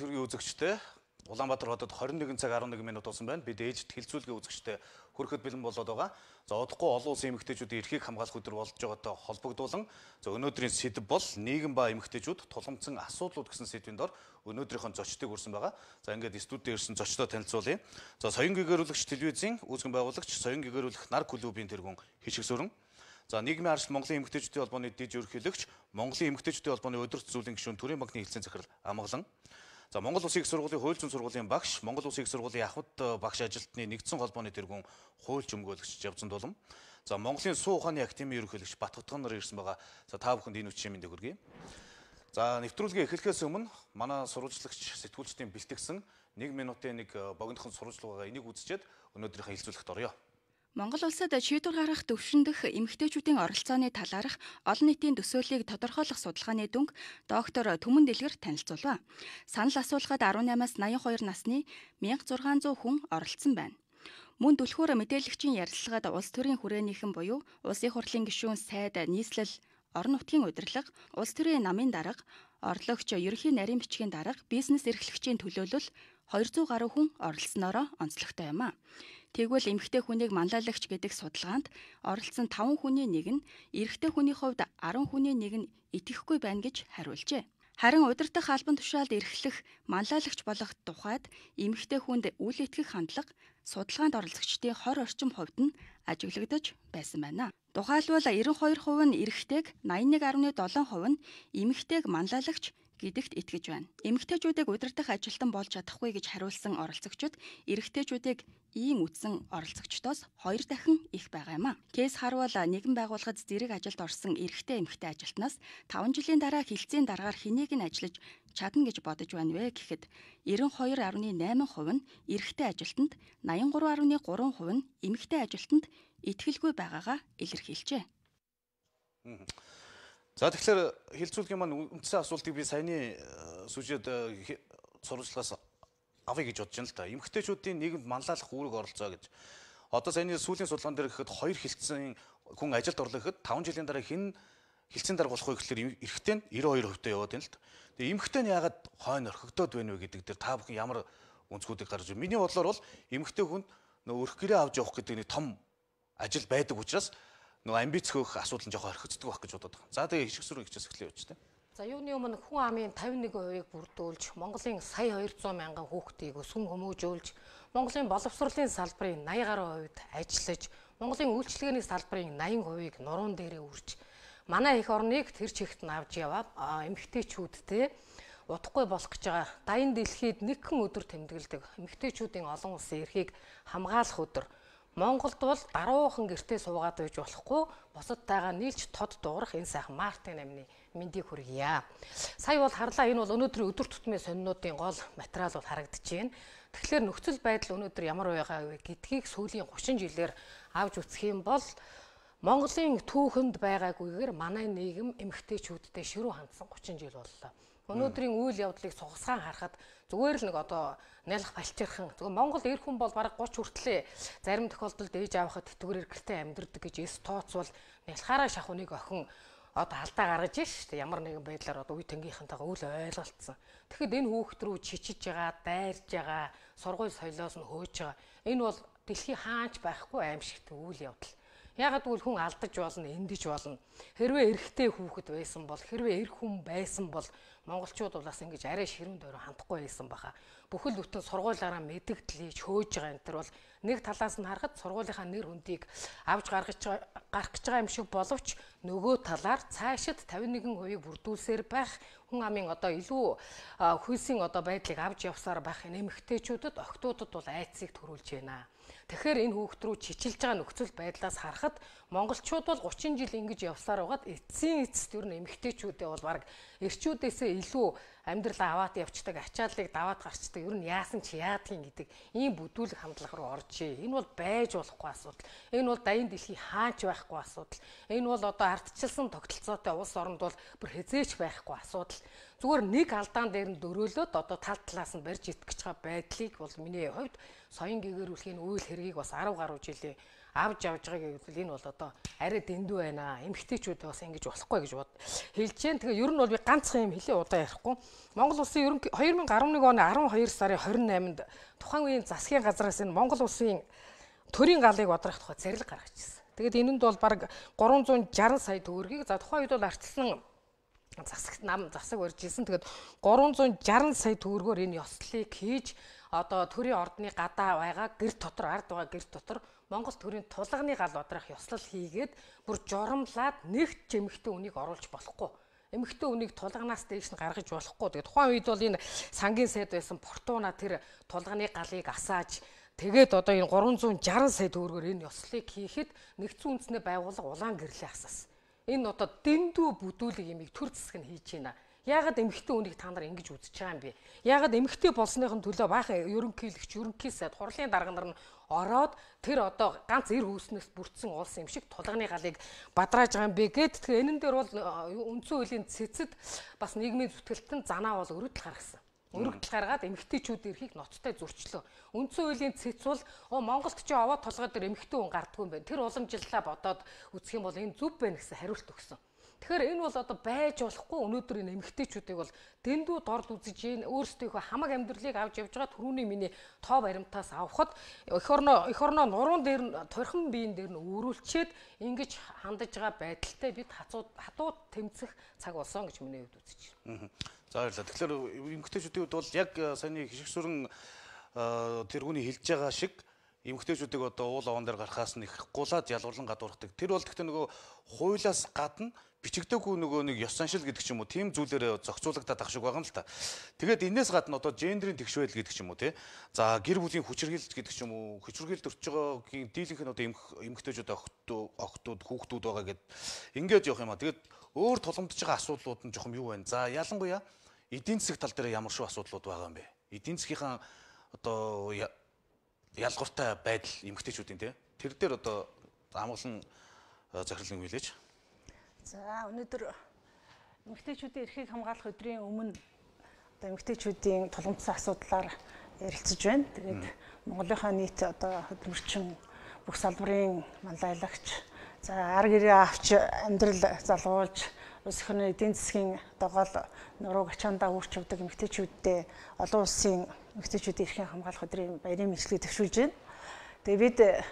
мэнд хүргийн үзэгчтэй Улаанбаатар хотод 21 цаг 11 минут болсон байна. Бид ээжт хилцүүлгийн үзэгчтэй хөрөхөд бэлэн болоод байгаа. За удахгүй олон улсын эмэгтэйчүүдийн эрхийг хамгаалах өдөр болж байгаатай холбогдуулан за өнөөдрийн сэдв бол нийгэм ба эмэгтэйчүүд тулгамдсан асуудлууд гэсэн сэдвийн дор өнөөдрийнхөө зочдыг хүрсэн байгаа. За ингээд студид ирсэн зочдоо танилцуулъя. За соён гэгэрүүлэгч телевизийн үүсгэн байгуулагч соён гэгэрүүлэх нар клубийн тэргүүн хишиг сүрэн. За нийгмийн арслан Монголын эмэгтэйчүүдийн холбооны дэд ерөнхийлөгч, Монголын эмэгтэйчүүдийн холбооны удирдах зөвлөлийн гишүүн төрийн банкны хилцээний захирал амглан. За Монгол Улсын их сургуулийн хууль зүйн сургуулийн багш, Монгол Улсын их сургуулийн ахуйд э, багш ажилтны нэгдсэн холбооны тэргүүн хуульч өмгөөлөгч Явзан Тулам. За Монголын суу ухааны академийн ерөнхийлөгч Батхутган нар ирсэн байгаа. За та бүхэнд энэ үчийн мэндийг хүргэе. За нэвтрүүлгээ эхлэхээс өмнө манай сурвалжлагч сэтгүүлчдийн бэлтгэсэн 1 минутын нэг э, богинохон сурвалжлага энийг үзчихэд өнөөдрийнхөө хэлцүүлэгт орё. Монгол улсад шийдвэр гаргах төвшөндөх эмэгтэйчүүдийн оролцооны талаарх олон нийтийн төсөөллийг тодорхойлох судалгааны дүнг доктор Түмэн Дэлгэр танилцуулва. Санал асуулгад 18-аас 82 насны 1600 хүн оролцсон байна. Мөн түлхүүр мэдээлэгчийн ярилцлагад улс төрийн хүрээнийхэн буюу улсын хурлын гишүүн сайд нийслэл орон нутгийн удирдлага, улс төрийн намын дарга, орлогч, ерөнхий нарийн бичгийн дарга, бизнес эрхлэгчийн төлөөлөл 200 гаруй хүн оролцсоноороо онцлогтой юм а. Тэгвэл эмэгтэй хүнийг манлайлагч гэдэг судалгаанд оролцсон 5 хүний нэг нь эрэгтэй хүний хувьд 10 хүний нэг нь итгэхгүй байна гэж хариулжээ. Харин удирдах албан тушаалд эрхлэх манлайлагч болох тухайд эмэгтэй хүнд үл итгэх хандлага судалгаанд оролцогчдын 20 орчим хувьд нь ажиглагдаж байсан байна. Тухайлбал 92% нь эрэгтэйг, 81.7% нь эмэгтэйг манлайлагч, гэдэгт итгэж байна. Эмэгтэйчүүдийг удирдах ажилтан болж чадахгүй гэж хариулсан оролцогчид эрэгтэйчүүдийг ийм үтсэн оролцогчдоос хоёр дахин их байгаа юм а. Кейс харвал нэгэн байгууллагад зэрэг ажилд орсон эрэгтэй эмэгтэй ажилтнаас 5 жилийн дараа хилцээний дараагаар хэнийг нь ажиллаж чадна гэж бодож байна вэ гэхэд 92.8% нь эрэгтэй ажилтанд, 83.3% нь эмэгтэй ажилтанд итгэлгүй байгаагаа илэрхийлжээ. За тэгэхээр хилцүүлгийн маань үндсэн асуултыг би саяны э, сүжид сурвалжлагаас э, авъя гэж бодож байна л да. Эмэгтэйчүүдийн нийгэмд манлайлах үүрэг оролцоо гэж. Одоо саяны сүүлийн судалгаан дээр гэхэд хоёр хилцсэн хүн ажилд орлоо гэхэд 5 жилийн дараа хэн хилцэн дарга болох вэ гэхэлэр эрэгтэй нь 92% таа яваад байна л да. Тэгээ эмэгтэй нь ягаад хойно орхигдоод байна вэ гэдэг дээр та бүхэн ямар өнцгүүдийг гаргаж байна. Миний бодлоор бол эмэгтэй хүн нөө өрх гэрээ авч явах гэдэг нэг том ажил байдаг учраас нөгөө амбиц хөөх асуудал нь жоохон орхигддаг байх гэж бодоод байгаа. За тэгээ хишиг сүрэг хичээс эхлэе явж тээ. За юуны өмнө хүн амын 51%-ийг бүрдүүлж Монголын сая 200 мянган хүүхдийг өсгөн хүмүүжүүлж Монголын боловсролын салбарын 80 гаруй хувьд ажиллаж Монголын үйлчлэгээний салбарын 80%-ийг нуруунд дээрээ үрж манай их орныг тэр чигт нь авч яваа эмгтээчүүдтэй удахгүй болох гэж байгаа дайын дэлхийд нэгэн өдөр тэмдэглэдэг эмгтээчүүдийн олон улсын эрхийг хамгаалах өдөр Монголд бол даруухан гэртээ суугаад байж болохгүй босодтайгаа нийлж тод дуурах энэ сайхан Мартин амины мэндийг хүргье. Сая бол харлаа энэ бол өнөөдрийн өдөр тутмын сонинуудын гол материал бол харагдаж байна. Тэгэхээр нөхцөл байдал өнөөдөр ямар байгаа вэ гэдгийг сүүлийн 30 жилээр авж үзэх юм бол Монголын түүхэнд байгаагүйгээр манай нийгэм эмгтээчүүдтэй ширүү хандсан 30 жил боллоо. Өнөөдрийн үйл явдлыг сугасгаан харахад зүгээр л нэг одоо нялх балчирхан зүгээр Монгол эр хүн бол бараг 30 хүртлээ зарим тохиолдолд ээж авахад тэтгэвэр гэртэй амьдэрдэг гэж эс тооц бол нялхаараа шахууныг охин одоо алдаа гаргаж байна шүү дээ. Ямар нэгэн байдлаар одоо үе тэнгийнхэнтэйгээ үл ойлголцсон. Тэгэхэд энэ хүүхд рүү чичиж байгаа, дайрж байгаа, сургууль соёлоос нь хөөж байгаа. Энэ бол дэлхий хаач байхгүй аимшигт үйл явдал. Ягаад гэвэл хүн алдаж болно, эндэж болно. Хэрвээ эрэгтэй хүүхэд байсан бол, хэрвээ эрэг хүн байсан бол монголчууд бол бас ингэж арай ширүүн дөрөв хандахгүй байсан баха. Бүхэл бүтэн сургуулаараа мэдгдлийж хөөж байгаа энэ төр бол нэг талаас нь харахад сургуулийнхаа нэр хүндийг авж гаргаж гарах гэж байгаа юм шиг боловч нөгөө талаар цаашид 51 хувийг бүрдүүлсээр байх хүн амын одоо илүү хүйсийн одоо байдлыг авч явсаар байх нэмэгтэйчүүдэд охтуудад бол айцыг төрүүлж байна. Тэгэхээр энэ хүүхд рүү чичилж байгаа нөхцөл байдлаас харахад монголчууд бол 30 жил ингэж явсаар байгаад эцсийн эцэст ер нь эмгтээчүүдээ бол баг эрчүүдээсээ илүү амьдралаа аваад явцдаг ачааллыг даваад гарчдаг ер нь яасан ч яадгийн гэдэг ийм бүдүүлэг хандлага руу оржээ. Энэ бол байж болохгүй асуудал. Энэ бол дайын дэлхий хаач байхгүй асуудал. Энэ бол одоо ардчилсан тогтолцоотой улс оронд бол бүр хязээч байхгүй асуудал. Зүгээр нэг алдаан дээр нь дөрөөлөөд одоо тал талаас нь барьж итгэж байгаа байдлыг бол миний хувьд соён гээгэрүүлэхийн үйл хэргийг бас 10 гаруй жилийн авж явж байгааг гэвэл энэ бол одоо арай дэндүү байна аа. Эмгтээчүүд бас ингэж болохгүй гэж бод. Хэлж जैन. Тэгээ ер нь бол би ганцхан юм хэлээ удаа ярихгүй. Монгол улсын ерөнхи 2011 оны 12 сарын 28-нд тухайн үеийн засгийн газраас энэ Монгол улсын төрийн галыг одрах тухай зэрлэг гаргачихсан. Тэгээд энэнд бол баг 360 сая төгрөгийг за тухайн үед бол арчилсан засагт нам засаг барьж ирсэн. Тэгээд 360 сая төгрөгөөр энэ ёслолыг хийж одоо төрийн ордны гадаа байгаа гэр дотор ард байгаа гэр дотор Монгол төрийн тулганы гал одрах ёслол хийгээд бүр журамлаад нэгт ч эмэгтэй үнийг оруулж болохгүй. Эмэгтэй үнийг тулганаас дээш нь гаргаж болохгүй. Тэгээд тухайн үед бол энэ сангийн сайд байсан Портуна тэр тулганы галыг асааж тэгээд одоо энэ 360 сая төгрөгөөр энэ ёслолыг хийхэд нэгдсэн үндэсний байгууллага улаан гэрлээ асаасан. Энэ одоо дэндүү бүдүүлэг юмыг төр засаг нь хийж байна Яагаад эмгхтэй үнийг та нар ингэж үзэж байгаа юм бэ? Яагаад эмгхтэй болсныхын төлөө баахан ерөнхийлөгч, ерөнхий сайд, хурлын дарга нар нь ороод тэр одоо ганц эр хүйснээс бүрдсэн улс юм шиг тулганы галыг бадрааж байгаа юм бэ гэд тэгэхээр энэ дээр бол үндсэн хуулийн цэцэд бас нийгмийн зүтгэлтэн занаа бол өрөдөл гаргасан. Өргөдөл гаргаад эмгхтэйчүүд эрхийг ноцтой зөрчлөө. Үндсэн хуулийн цэц бол Монголд ч овоо толгой дээр эмгхтэй хүн гардгүй юм байна. Тэр уламжлалаа бодоод үзэх юм бол энэ зүв байна гэсэн хариулт өгсөн. Тэгэхээр энэ бол одоо байж болохгүй өнөөдөр энэ эмгтээчүүдийг бол дэндүү дорд үзэж, өөрсдийнхөө хамаг амьдралыг авч явж байгаа түрүүний миний тоо баримтаас авахад эх орноо эх орноо нуруунд дээр нь торхон биеийн дээр нь өөрүүлчээд ингэж хандаж байгаа байдалтай бид хацууд хатууд тэмцэх цаг болсон гэж миний хувьд үзэж байна. За баярлалаа. Тэгэхээр эмгтээчүүдийн хувьд бол яг э, саяны хишиг сүрэн тэргүүний хилж байгаа шиг эмгтээчүүдийг одоо уул овон дээр гарахаас нь их гулаад ялгуулan гадуурхдаг. Тэр бол гэхдээ нөгөө хуйлаас гадна бичигдээгүй нөгөө нэг ёс заншил гэдэг ч юм уу тийм зүйлээр зохицуулагдаад ах шиг байгаа юм л та. Тэгээд энээс гадна одоо гендерийн тэгшвэл гэдэг ч юм уу тий. За гэр бүлийн хүчирхийлэлт гэдэг ч юм уу хүчирхийлэлт өрч байгаагийн дийлэнх нь одоо эмгтээчүүд охтууд хүүхдүүд байгаа гэд ингэж явах юм а. Тэгээд өөр тулгамдж байгаа асуудлууд нь жоохон юу байна. За ялангуяа эдийн засаг тал дээр ямар шиг асуудлууд байгаа юм бэ? Эдийн засгийнхаа одоо ялгууртай байдал эмгтээчүүдийн тий. Тэр дээр одоо амглан э, захирлын хилээч За өнөөдөр эмгтээчүүдийн эрхийг хамгаалах өдрийн өмнө одоо эмгтээчүүдийн тулгымдсан асуудлаар ярилцж байна. Тэгээд Монголынхаа нийт одоо хөдөлмөрчин бүх салбарын манлайлагч за ар гэрээ авч амьдрал залгуулж улс орны эдийн засгийн одоо гол нурууг ачаандаа өөрчилдөг эмгтээчүүддээ олон улсын эмгтээчүүдийн эрхийг хамгаалах өдрийн баярын мэдлэг төвшүүлж байна. Тэгээд бид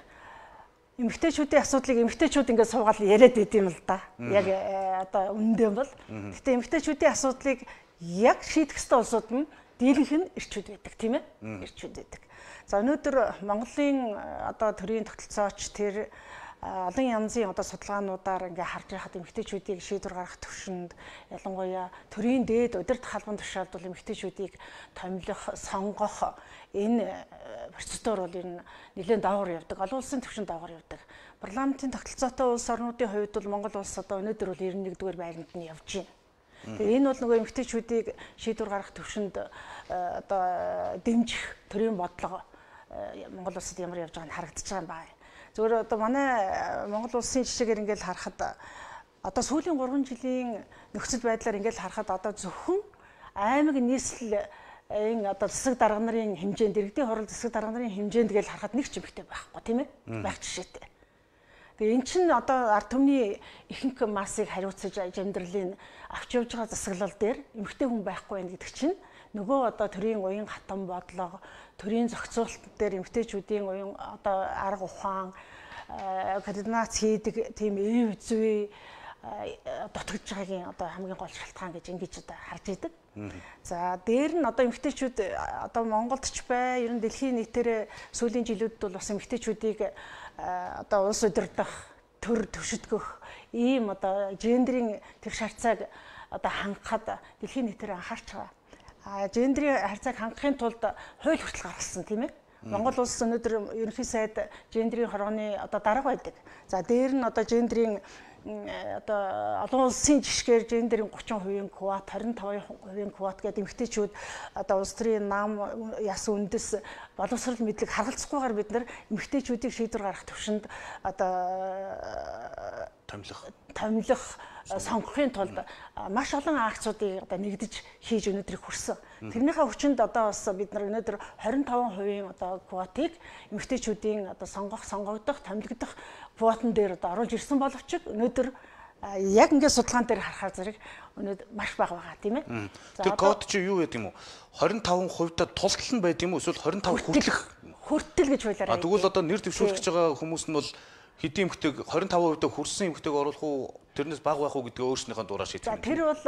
эмгтээчүүдийн асуудлыг эмгтээчүүд ингээд суугаад яриад байд юм л да. Яг э, одоо үнэндээ бол. Гэтэ эмгтээчүүдийн асуудлыг яг шийдэх ёстой улсууд нь дийлэнх нь ирчүүд байдаг тийм ээ. Ирчүүд байдаг. За өнөөдөр Монголын э, одоо төрийн тогтолцооч тэр э, олон янзын одоо судалгаануудаар ингээ харж байхад эмгтээчүүдийг шийдвэр гаргах төвшөнд ялангуяа төрийн дээд удирд халбан тушаалд бол эмгтээчүүдийг томилох, сонгох, энэ э, процедур бол ер нь нэлээд даавар явдаг. Олон улсын түвшинд даавар явдаг. Парламентын тогтолцоотой улс орнуудын хувьд бол Монгол улс одоо өнөөдөр бол 91 дугаар байранд нь явж байна. Тэгээ энэ бол нөгөө эмгтээчүүдийг шийдвэр гаргах төвшөнд э, одоо дэмжих төрийн бодлого э, Монгол улсад ямар явж байгааг харагдаж байгаа юм байна. Зүгээр одоо манай Монгол улсын жишээгээр ингээд харахад одоо сүүлийн 3 жилийн нөхцөл байдлаар ингээд харахад одоо зөвхөн аймаг нийслэл энэ одоо засаг дарга нарын хэмжээнд иргэдийн хурал засаг дарга нарын хэмжээнд гэж харахад нэг ч юмхтэй байхгүй тийм ээ байх жишээтэй. Тэгээ эн чинь одоо ард түмний ихэнх массыг хариуцаж аж амьдралын авч явж байгаа засаглал дээр эмгтэй хүн байхгүй байх гэдэг чинь нөгөө одоо төрийн уян хатан бодлого төрийн зохицуулалт дээр эмгтэйчүүдийн уян одоо арга ухаан э, координац хийдэг тийм эв зүй дутагдж байгаагийн одоо хамгийн гол шалтгаан гэж ингэж одоо харж идэг. За дээр нь одоо эмгтээчүүд одоо Монголд ч бай, ер нь дэлхийн нийтээр сүүлийн жилүүдэд бол бас эмгтээчүүдийг одоо улс удирдах, төр төшөдгөх ийм одоо гендрийн тэг шарцааг одоо хангахад дэлхийн нийтээр анхаарч байгаа. А гендрийн харьцааг хангахын тулд хууль хүртэл гаргасан тийм ээ. Монгол улс өнөөдөр ерөнхий сайд гендрийн хорооны одоо дарга байдаг. За дээр нь одоо гендрийн одоо олон улсын жишгээр гендерийн 30%-ийн квот, 25%-ийн квот гэдэг эмэгтэйчүүд одоо улс төрийн нам яс үндэс боловсрол мэдлэг харгалзахгүйгээр бид нар эмэгтэйчүүдийг шийдвэр гаргах төвшөнд одоо томилох томилох сонгохын тулд маш олон акцуудыг одоо нэгдэж хийж өнөөдөр хүрсэн. Тэрнийхээ хүчинд одоо бас бид нар өнөөдөр 25% одоо квотыг эмэгтэйчүүдийн одоо сонгох, сонгогдох, томилогдох пуутан дээр оруулж ирсэн боловч өнөөдөр яг ингээд судалгаан дээр харахаар зэрэг өнөөдөр маш бага байгаа тийм ээ. Тэр код чи юу гэдэг юм уу? 25% та тултал нь байд юм уу? Эсвэл 25 хүртэлх хүртэл гэж байлаарай. А тэгвэл одоо нэр дэвшүүлж байгаа хүмүүс нь бол хэдийн эмхтэйг 25% та хүрсэн эмхтэйг оруулах уу? Тэрнээс баг байх уу гэдгээ өөрснийхөө дураар шийдэх юм. За тэр бол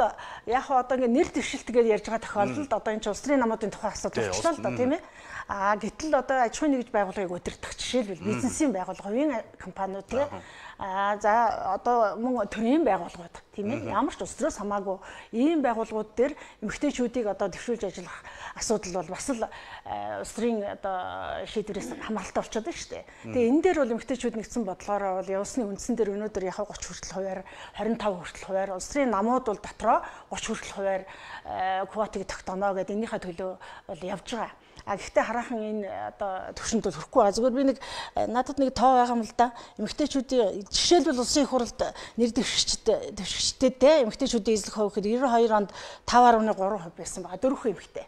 яг одоо ингэ нэр дэвшилтгээр ярьж байгаа тохиолдолд одоо энэ ч улс төрийн намуудын тухай асуудал болчихлоо л да тийм ээ. А гэтэл одоо аж ахуйн нэгж байгууллагыг удирдах жишээлбэл бизнесийн байгууллага, хувийн компаниуд тийм ээ Аа за одоо мөн төрийн байгууллагууд тийм ээ ямар ч улсроос хамаагүй ийм байгууллагууд дээр эмгтээчүүдийг одоо төвшүүлж ажиллах асуудал бол бас л э, улсрын одоо шийдвэрээс хамааралтай болчиход байна шүү дээ. Тэгээ энэ дээр бол эмгтээчүүд нэгдсэн бодлогоор бол явсны үндсэн дээр өнөөдөр яг 30 хүртэл хуваар 25 хүртэл хуваар улсрын намууд бол дотроо 30 хүртэл хуваар э, квотыг тогтооно гэдэг энийхээ төлөө бол явж байгаа. А гэхдээ хараахан энэ э, одоо төвшөнд бол хүрэхгүй байгаа. Зүгээр би нэг э, надад нэг тоо байгаа юм л да. Эмэгтэйчүүдийн жишээлбэл улсын их хурлд э, нэр дэвшигчд дэвшигчтэй те эмэгтэйчүүдийн эзлэх хувь гэхэд 92 онд 5.3% байсан байгаа. Дөрөвхөн эмэгтэй.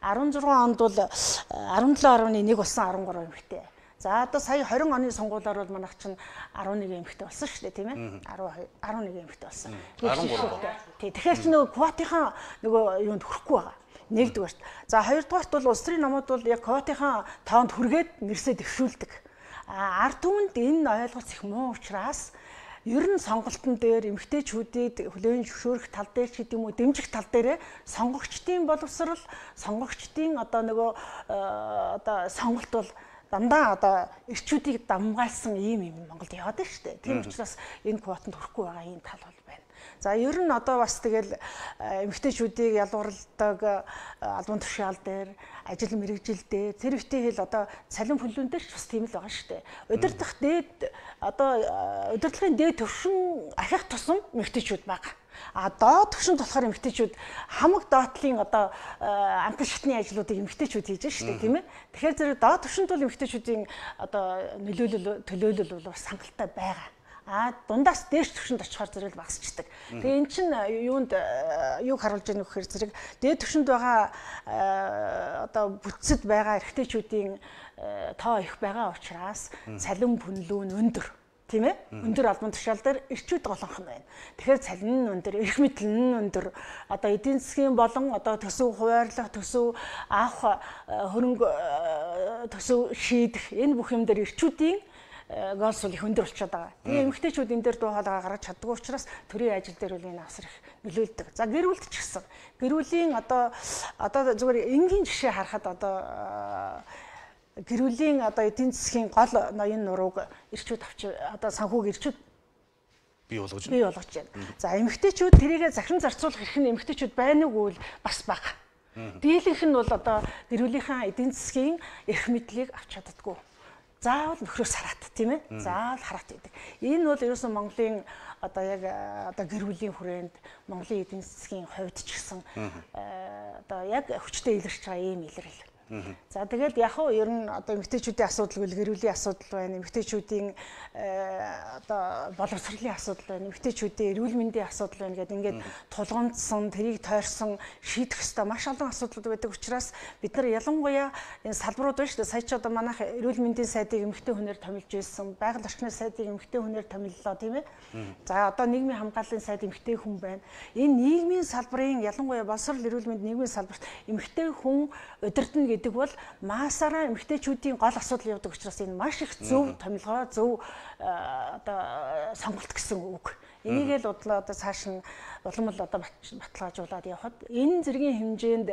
16 онд бол 17.1 болсон 13 эмэгтэй. За одоо сая 20 оны сонгуулиар бол манайх чинь 11 эмэгтэй болсон шүү дээ тийм ээ 12 11 эмэгтэй болсон. 13. Тий тэгэхээр чи нөгөө квотынхаа нөгөө юунд хүрэхгүй байгаа. Нэгдүгээрт. За хоёрдугаарт бол улс төрийн номууд бол яг ковотынхаа тоонд хүргээд нэрсээ дэвшүүлдэг. А ард түмэнд энэ ойлголц их муу учраас ер нь сонголтын дээр эмгтээчүүдийг хүлээн зөвшөөрөх тал дээр ч гэдэг юм уу дэмжих тал дээр сонгогчдын боловсрал сонгогчдын одоо нөгөө э, одоо сонголт бол дандаа одоо ирчүүдийг дамгаалсан ийм юм Монголд яваад байна шүү дээ. Тийм учраас энэ квотанд хүрэхгүй байгаа ийм тал бол За ер нь одоо бас тэгэл э, эмгтээчүүдийг ялгуурладаг э, албан тушаал дээр ажил мэрэгжил дээр тэр битийн хэл одоо цалин хөлөөн дээр ч бас тийм л байгаа шүү дээ. Удирдах дээд одоо э, удирдлагын дээд төвшин ахих тусам эмгтээчүүд байгаа. А доод төвшөнд болохоор эмгтээчүүд хамаг доотлын одоо амтан шатны ажлуудыг эмгтээчүүд хийж байгаа шүү дээ, тийм ээ. Тэгэхээр зэрэг доод төвшөнд бол эмгтээчүүдийн одоо нөлөөлөл төлөөлөл бол бас хангалттай байгаа а дундаас дээш түвшинд очихоор зэрэг багасчдаг. Тэгээ эн чинь э, юунд э, юг харуулж байгаа нөхөр зэрэг дээд түвшинд байгаа э, одоо бүтцэд байгаа эрэгтэйчүүдийн тоо их байгаа учраас салин пүнлүүн өндөр тийм ээ өндөр албан тушаал дээр эрчүүд голонхон байна. Тэгэхээр цалин нь өндөр, эрх мэдэл нь өндөр. Одоо эдийн засгийн болон одоо төсөв хуваарлах, төсөв авах, хөрөнгө төсөв шийдэх энэ бүх юм дээр эрчүүдийн Э, голс бол их өндөр болчиход байгаа. Тэгээ эмэгтэйчүүд энэ дээр дуу хоолойгаа гаргаж чаддгүй учраас төрийн ажил дээр бол энэ авсар их нөлөөлдөг. За гэрүүлд ч гэсэн. Гэрүүлийн одоо одоо зүгээр энгийн жишээ харахад одоо э, гэрүүлийн одоо эдийн засгийн гол ноён нурууг ирчүүд авч одоо санхүүг ирчүүд бий болгож бий болгож байна. За эмэгтэйчүүд тэрийгэ захиран зарцуулах эрх нь эмэгтэйчүүд байна уу гэвэл бас бага. Дийлэнх нь бол одоо гэрүүлийнхаа эдийн засгийн эрх мэдлийг авч чаддгүй заавал нөхрөөс хараад тийм ээ заавал хараад байдаг. Энэ бол ерөөсөн Монголын одоо яг э, одоо гэр бүлийн хүрээнд Монголын эдийн засгийн хувьд ч гэсэн э, одоо яг хүчтэй илэрч байгаа ийм илрэл. За тэгэл яг уу ер нь одоо эмгтээчүүдийн асуудал гэл гэрүүлийн асуудал байна. Эмгтээчүүдийн э, одоо боловсролын асуудал байна. Эмгтээчүүдийн эрүүл мэндийн асуудал байна гэдэг ингээд тулгамдсан, тэрийг тойрсон, шийдэх хэвээр маш олон асуудлууд байдаг учраас бид нар ялангуяа энэ салбарууд байна шүү дээ. Сая ч одоо манайх эрүүл мэндийн сайдыг эмгтээ хүнээр томилж ирсэн. Байгаль орчны сайдыг эмгтээ хүнээр томиллоо тийм ээ. За одоо нийгмийн хамгааллын сайд эмгтээ хүн байна. Энэ нийгмийн салбарын ялангуяа боловсрол эрүүл мэндийн нийгмийн салбарт эмгтээ хүн удирдна гэдэг бол масаараа эмгтээчүүдийн гол асуудал явдаг учраас энэ маш их зөв томилгоо зөв одоо сонголт гэсэн үг. Энийг л удлаа одоо цааш нь улам л одоо баталгаажуулаад явхад энэ зэргийн хэмжээнд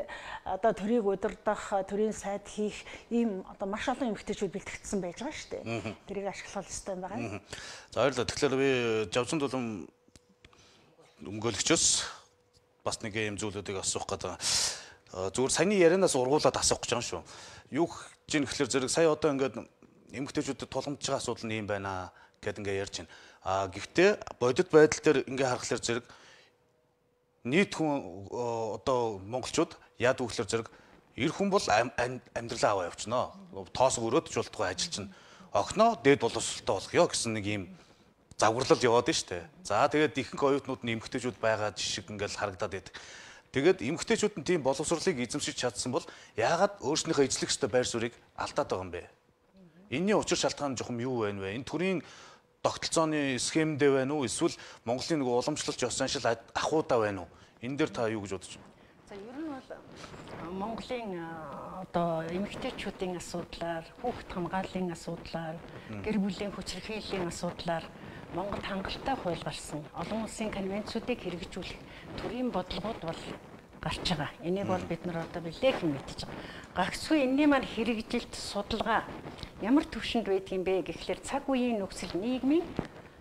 одоо төрийг удирдах, төрийн сайд хийх ийм одоо маш олон эмгтээчүүд бэлтгэгдсэн байж байгаа шүү дээ. Тэрийг ашиглах ёстой байгаа. За ойлголоо. Тэгэхээр би Жавцанд улам өмгөөлөгчөөс бас нэг юм зүйлүүдийг асуух гэдэг. Э, зүгээр саяны ярианаас ургуулад асуух гэж байгаа шүү. Юу гэж нэхлэр зэрэг сая одоо ингээд эмгтээчүүдэд тулгамдж байгаа асуудал нь юм байна гэд ингээд ярьж байна. А гэхдээ бодит байдал дээр ингээд харахаар зэрэг нийт хүн э, одоо монголчууд яд үхлэр зэрэг эр хүн бол амьдралаа аваа явчихна. Тоос өрөөд ч болтгоо ажилчин. Огноо дээд боловсролтой болгоё гэсэн нэг юм загварлал яваад штэ. За тэгээд ихэнх оюутнууд нэмэгтэйчүүд байгаа жишг ингээл харагдаад байдаг. Тэгээд эмгтээчүүд нь тийм боловсролыг эзэмшиж чадсан бол яагаад өөрснийхөө эзлэх ёстой байр суурийг алдаад байгаа юм бэ? Энийний учир шалтгаан жоом юу байв вэ? Энэ төрлийн тогтолцооны схемдээ байна уу? Эсвэл Монголын нэг уламжлалч ёс заншил ахуудаа байна уу? Энэ дээр та юу гэж бодож байна? За ер нь бол Монголын одоо эмгтээчүүдийн асуудлаар, хүүхэд хамгааллын асуудлаар, гэр бүлийн хүчирхийллийн асуудлаар Монгол хангалттай хууль болсон олон улсын конвенцүүдийг хэрэгжүүлэх төрийн бодлогууд бол гарч байгаа. Энийг бол бид нар одоо билээхэн мэдчихэж байгаа. Гагцгүй энэний маань хэрэгжилт судалгаа ямар төвшөнд байдгийм бэ гэхлээр цаг үеийн нөхцөл нийгмийн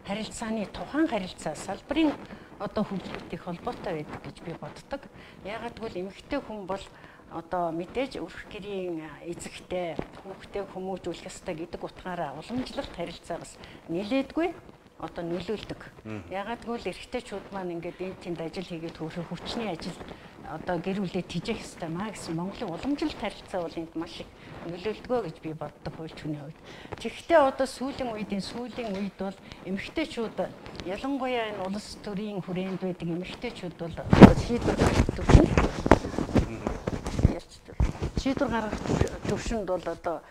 харилцааны тухайн харилцаа салбарын одоо хөгжилтэй холбоотой байдаг гэж би боддог. Ягаад гэвэл эмэгтэй хүн бол одоо мэдээж өрх гэрийн эзэгтэй хүүхдээ хүмүүжүүлэх ёстой гэдэг утгаараа уламжлалт харилцаагаас нэлээдгүй одоо нөлөөлдөг. Ягаад гэвэл эрэгтэйчүүд маань ингээд энэ тэнд ажил хийгээд хөрөх хүчний ажил одоо гэр бүлээ тижэх хэвээр маа гэсэн Монголын уламжлалт харилцаа бол энд маш их нөлөөлдгөө гэж би боддог хууль хүний хувьд. Тэгэхдээ одоо сүүлийн үеийн сүүлийн үед бол эмэгтэйчүүд ялангуяа энэ улс төрийн хүрээнд байдаг эмэгтэйчүүд бол шийдвэр гаргадаг. Шийдвэр гаргах төвшөнд бол одоо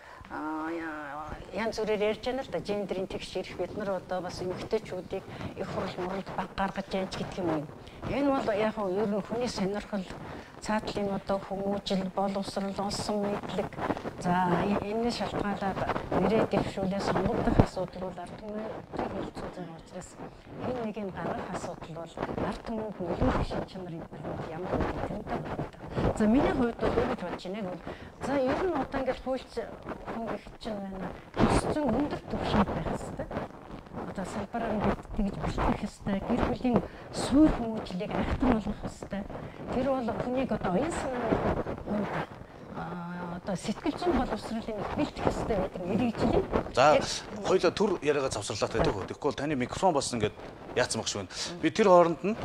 янз бүрээр ярьж байна л да. Гендрийн тэгш ирэх бид нар одоо бас эмэгтэйчүүдийг их хурл мурл баг гаргаж яаж гэдэг юм уу. Энэ бол яг нь ер нь хүний сонирхол цаатлын одоо хүмүүжил боловсрол олсон мэдлэг за энэ шалтгаалаад нэрээ дэвшүүлээ сонгогдох асуудал бол ард түмний хилцүү зэрэг учраас энэ нэг юм гарах асуудал бол ард түмэнд нөлөөлөх шин чанар интернет ямар нэгэнтэй байдаг. За миний хувьд бол юу гэж бодож байна гэвэл за ер нь одоо ингээд хөлч хүн гэх чинь байна. Өссөн өндөр түвшинд байх хэрэгтэй одоо салбараар ингээд тэгж бэлтгэх хэвээр гэр бүлийн суур хүмүүжлийг ахтар болгох хэвээр тэр бол хүнийг одоо оюун санааны хувьд одоо сэтгэл зүйн боловсруулалтыг бэлтгэх хэвээр гэдэг мэрэгжлийн. За хоёлоо төр яриага завсарлаа гэдэг үү. Тэгэхгүй бол таны микрофон бас ингээд яатсан багш байна. Би тэр хооронд нь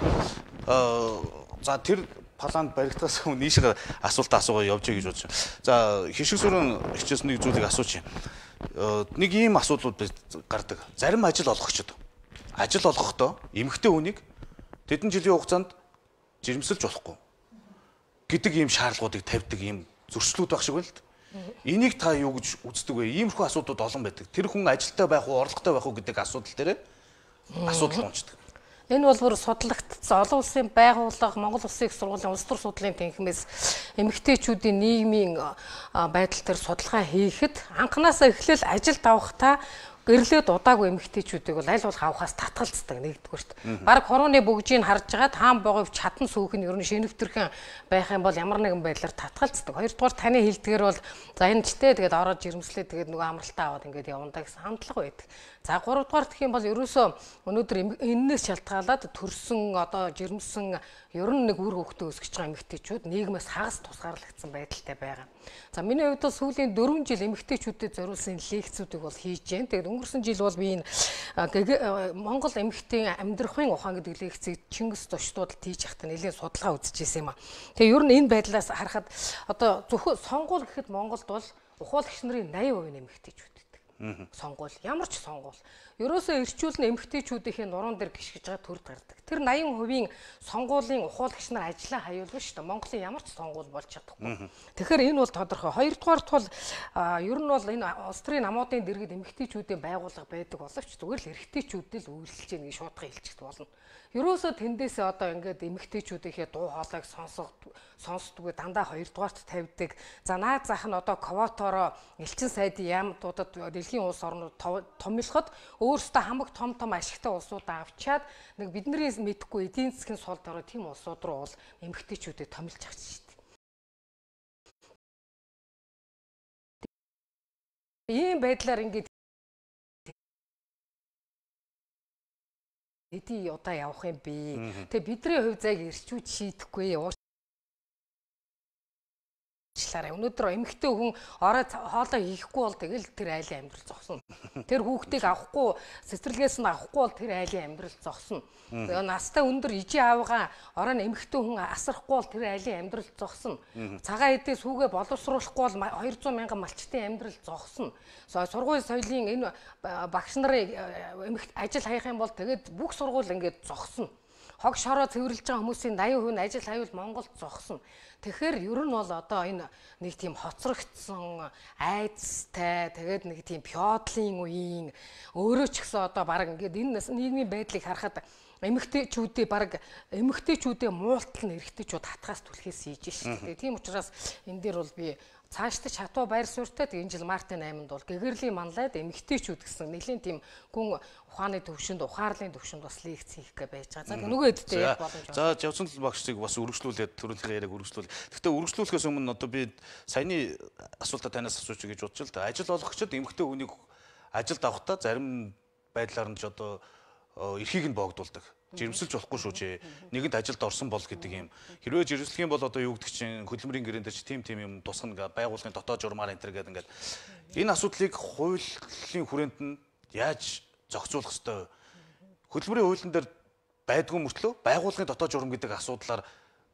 за тэр паланд баригдахаас өмнө нийшээ асуултаа асуугаа явж ий гэж бодож байна. За хишиг сүрэн хичээснийг зүйлийг асуучих юм. Э, нэг ийм асуудлууд гардаг. Зарим ажил олгогчд ажил олгохдоо эмгхтэй үнийг тэдэн жилийн хугацаанд жирэмсэлж болохгүй гэдэг ийм шаардлагуудыг тавьдаг ийм зөрчлүүд баг шиг байна л д. Энийг та юу гэж үздэг вэ? Иймэрхүү асуудлууд олон байдаг. Тэр хүн ажилтаа байх уу, орлоготой байх уу гэдэг асуудал дээр асуудал унцдаг. Энэ бол бүр судлагдсан олон улсын байгууллага, Монгол улсын их сургуулийн улс төр судлалын тэнхимээс эмэгтэйчүүдийн нийгмийн байдал дээр судалгаа хийхэд анханасаа эхлээл ажилд авахта гэрлээд удаагүй эмгтээчүүдийг бол аль болох авахаас татгалцдаг нэгдүгээрт. Бараг хорооны бөгжийг харж байгаад хаан боговь чадан сүүх нь ер нь шинэвтрхэн байх юм бол ямар нэгэн байдлаар татгалцдаг. Хоёрдугаар таны хэлдгээр бол за энэ ч тэгээд ороод жирэмслээ тэгээд нөгөө амралтаа аваад ингээд явандаа гэсэн хандлага байдаг. За гуравдугаар гэх юм бол ерөөсөө өнөөдөр энэнээс шалтгаалаад төрсөн одоо жирэмсэн ер нь нэг үр хөвгтөө өсгөж байгаа эмэгтэйчүүд нийгмээс хагас тусгаарлагдсан байдалтай байгаа. За миний хувьд бол сүүлийн 4 жил эмэгтэйчүүдэд зориулсан лекцүүдийг бол хийж जैन. Тэгээд өнгөрсөн жил бол би энэ Монгол эмэгтэй амьдрахын ухаан гэдэг лекцийг Чингис Тошдууд хийж хахтаа нэлээд судалгаа үзчихсэн юм а. Тэгээд ер нь энэ байдлаас харахад одоо зөвхөн сонгуул гэхэд Монголд бол ухаалгч нарын 80% нэмэгтэйчүүд сонгуул ямар ч сонгуул ерөөсөө ирчүүлэн эмгтээчүүдийнхээ нуруунд дэр гიშгэж байгаа төр гардаг тэр 80% сонгуулийн ухуулагч нар ажиллаа хаюулгүй шүү дээ Монголын ямар ч сонгуул болж чадахгүй тэгэхээр энэ бол тодорхой хоёрдугаар тул ер нь бол энэ улс төрийн намуудын дэргэд эмгтээчүүдийн байгууллага байдаг боловч зүгээр л эрэгтэйчүүд л үйлчилж байгаа нэг шуудхан хэлчихд болно Ерөөсөө тэндээсээ одоо ингээд эмэгтэйчүүдийнхээ дуу хоолойг сонсох сонсдгүй дандаа хоёрдугаарт тавьдаг. За наад зах нь одоо квотороо элчин сайдын яамдуудад дэлхийн улс орнууд томилход өөрсдөө хамаг том том ашигтай улсуудаа авчаад нэг бидний мэдхгүй эдийн засгийн сул дорой тийм улсууд руу бол эмэгтэйчүүдийг томилж авчих Ийм байдлаар ингээд эдийн удаа явах юм бэ. Тэгээ бидний хувь заяг ирчүүд шийдэхгүй ажлаараа. Өнөөдөр эмэгтэй хүн ороо хоолоо хийхгүй бол тэгэл тэр айлын амьдрал зогсно. Тэр хүүхдийг авахгүй, цэцэрлэгээс нь авахгүй бол тэр айлын амьдрал зогсно. Настай өндөр ижи аавгаа ороо нь эмэгтэй хүн асрахгүй бол тэр айлын амьдрал зогсно. Цагаан эдээс хүүгээ боловсруулахгүй бол 200 мянган малчтын амьдрал зогсно. Сургууль соёлын энэ э, багш нарын э, ажил хаях юм бол тэгээд бүх сургууль ингээд зогсно хог шороо цэвэрлж байгаа хүмүүсийн 80% нь ажил аюул Монголд зогсно. Тэгэхээр ер нь бол одоо энэ нэг тийм хоцрогдсон айдастай тэгээд нэг тийм феодлын үеийн өөрөө ч гэсэн одоо баг ингээд энэ нийгмийн байдлыг харахад эмэгтэйчүүдээ баг эмэгтэйчүүдээ муултал нь эрэгтэйчүүд хатгаас түлхээс хийж штэ. Тийм учраас энэ дээр бол би цаашдаа шатуу байр суурьтай тэг энэ жил мартын 8-нд бол гэгэрлийн манлайд эмгтээчүүд гэсэн нэлийн тийм гүн ухааны төвшөнд ухаарлын төвшөнд бас лекц хийх гэж байж байгаа. За нөгөө хэдтэй яг боломж. За явсан л багшыг бас үргэлжлүүлээд төрөлхийн яриаг үргэлжлүүл. Гэхдээ үргэлжлүүлэхээс өмнө одоо би саяны асуултаа танаас асууж гэж бодож л да. Ажил олгогчд эмгтээ хүнийг ажилд авахдаа зарим байдлаар нь ч одоо э, эрхийг нь боогдуулдаг жирэмсэлж болохгүй шүү чи. Нэгэнд ажилд орсон бол гэдэг юм. Хэрвээ жирэмслэх юм бол одоо юу гэдэг чинь хөдөлмөрийн гэрэн дээр чи тим тим юм тусна гэ байгууллагын дотоод журмаар энэ төр гэдэг ингээд энэ асуудлыг хуулийн хүрээнд нь яаж зохицуулах ёстой вэ? Хөдөлмөрийн хуулийн дээр байдгүй мөртлөө байгууллагын дотоод журам гэдэг асуудлаар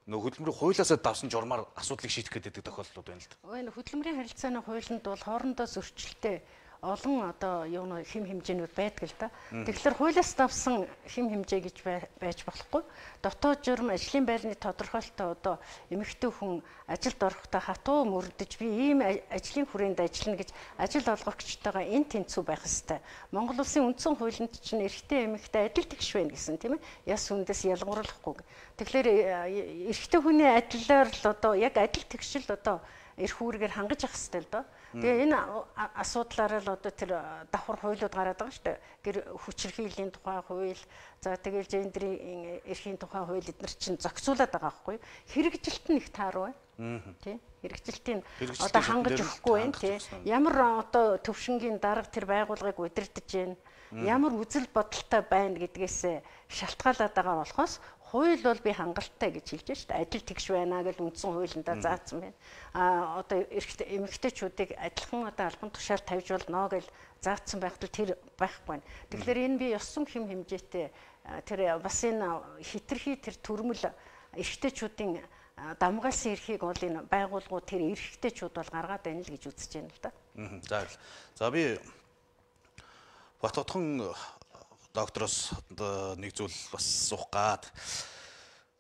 нөх хөдөлмөрийн хуулиасаа давсан журмаар асуудлыг шийдэх гэдэг тохиолдлууд байна л да. Энэ хөдөлмөрийн харилцааны хуулинд бол хоорондоо зөрчилтэй олон одоо юу нэ хим хэмжээнүүд байдаг л да. Тэгэхээр хуулиас давсан хим хэмжээ гэж байж болохгүй. Дотоод журам ажлын байрны тодорхойлолтоо одоо эмэгтэй хүн ажилд орохдоо хатуу мөрдөж би ийм ажлын хүрээнд ажиллана гэж ажил олгогчтойгоо эн тэнцүү байх хэвээр. Монгол улсын үндсэн хуулинд чинь эрэгтэй эмэгтэй адил тэгш байна гэсэн тийм ээ. Яс үндэс ялгуурлахгүй. Тэгэхээр э, эрэгтэй хүний адилаар л одоо яг адил тэгшэл одоо эрх үүргээр хангаж ах хэвээр л доо. Да? Тэгээ энэ асуудлаар л одоо тэр давхар хуйлууд гараад байгаа шүү дээ. Гэр хүчирхийллийн тухай хууль, за тэгээл гендрийн эрхийн тухай хууль эдгээр чинь зохицуулаад байгаа байхгүй юу? Хэрэгжилт нь их тааруу байна. Тэ? Хэрэгжилтийн одоо хангаж өгөхгүй байна тий. Ямар одоо төвшингийн дарга тэр байгууллагыг удирдах гэж байна ямар үзэл бодолтой байна гэдгээс шалтгаалаад байгаа болохоос хууль бол би хангалттай гэж хэлж штэ ажил тэгш байна гэж үндсэн хуулиндаа заасан байна. А одоо эрэгтэй эмэгтэйчүүдийг адилхан одоо албан тушаал тавьж болно гэж заасан байхдаа тэр байхгүй байна. Тэгэхээр энэ би ёссон хэм хэмжээтэй тэр бас энэ хитрхи тэр төрмөл эрэгтэйчүүдийн дамгаалсан эрхийг бол энэ байгууллагууд тэр эрэгтэйчүүд бол гаргаад байна л гэж үзэж байна л да. Аа. За. За би Батдхан доктороос э, нэг зүйл бас асуух гад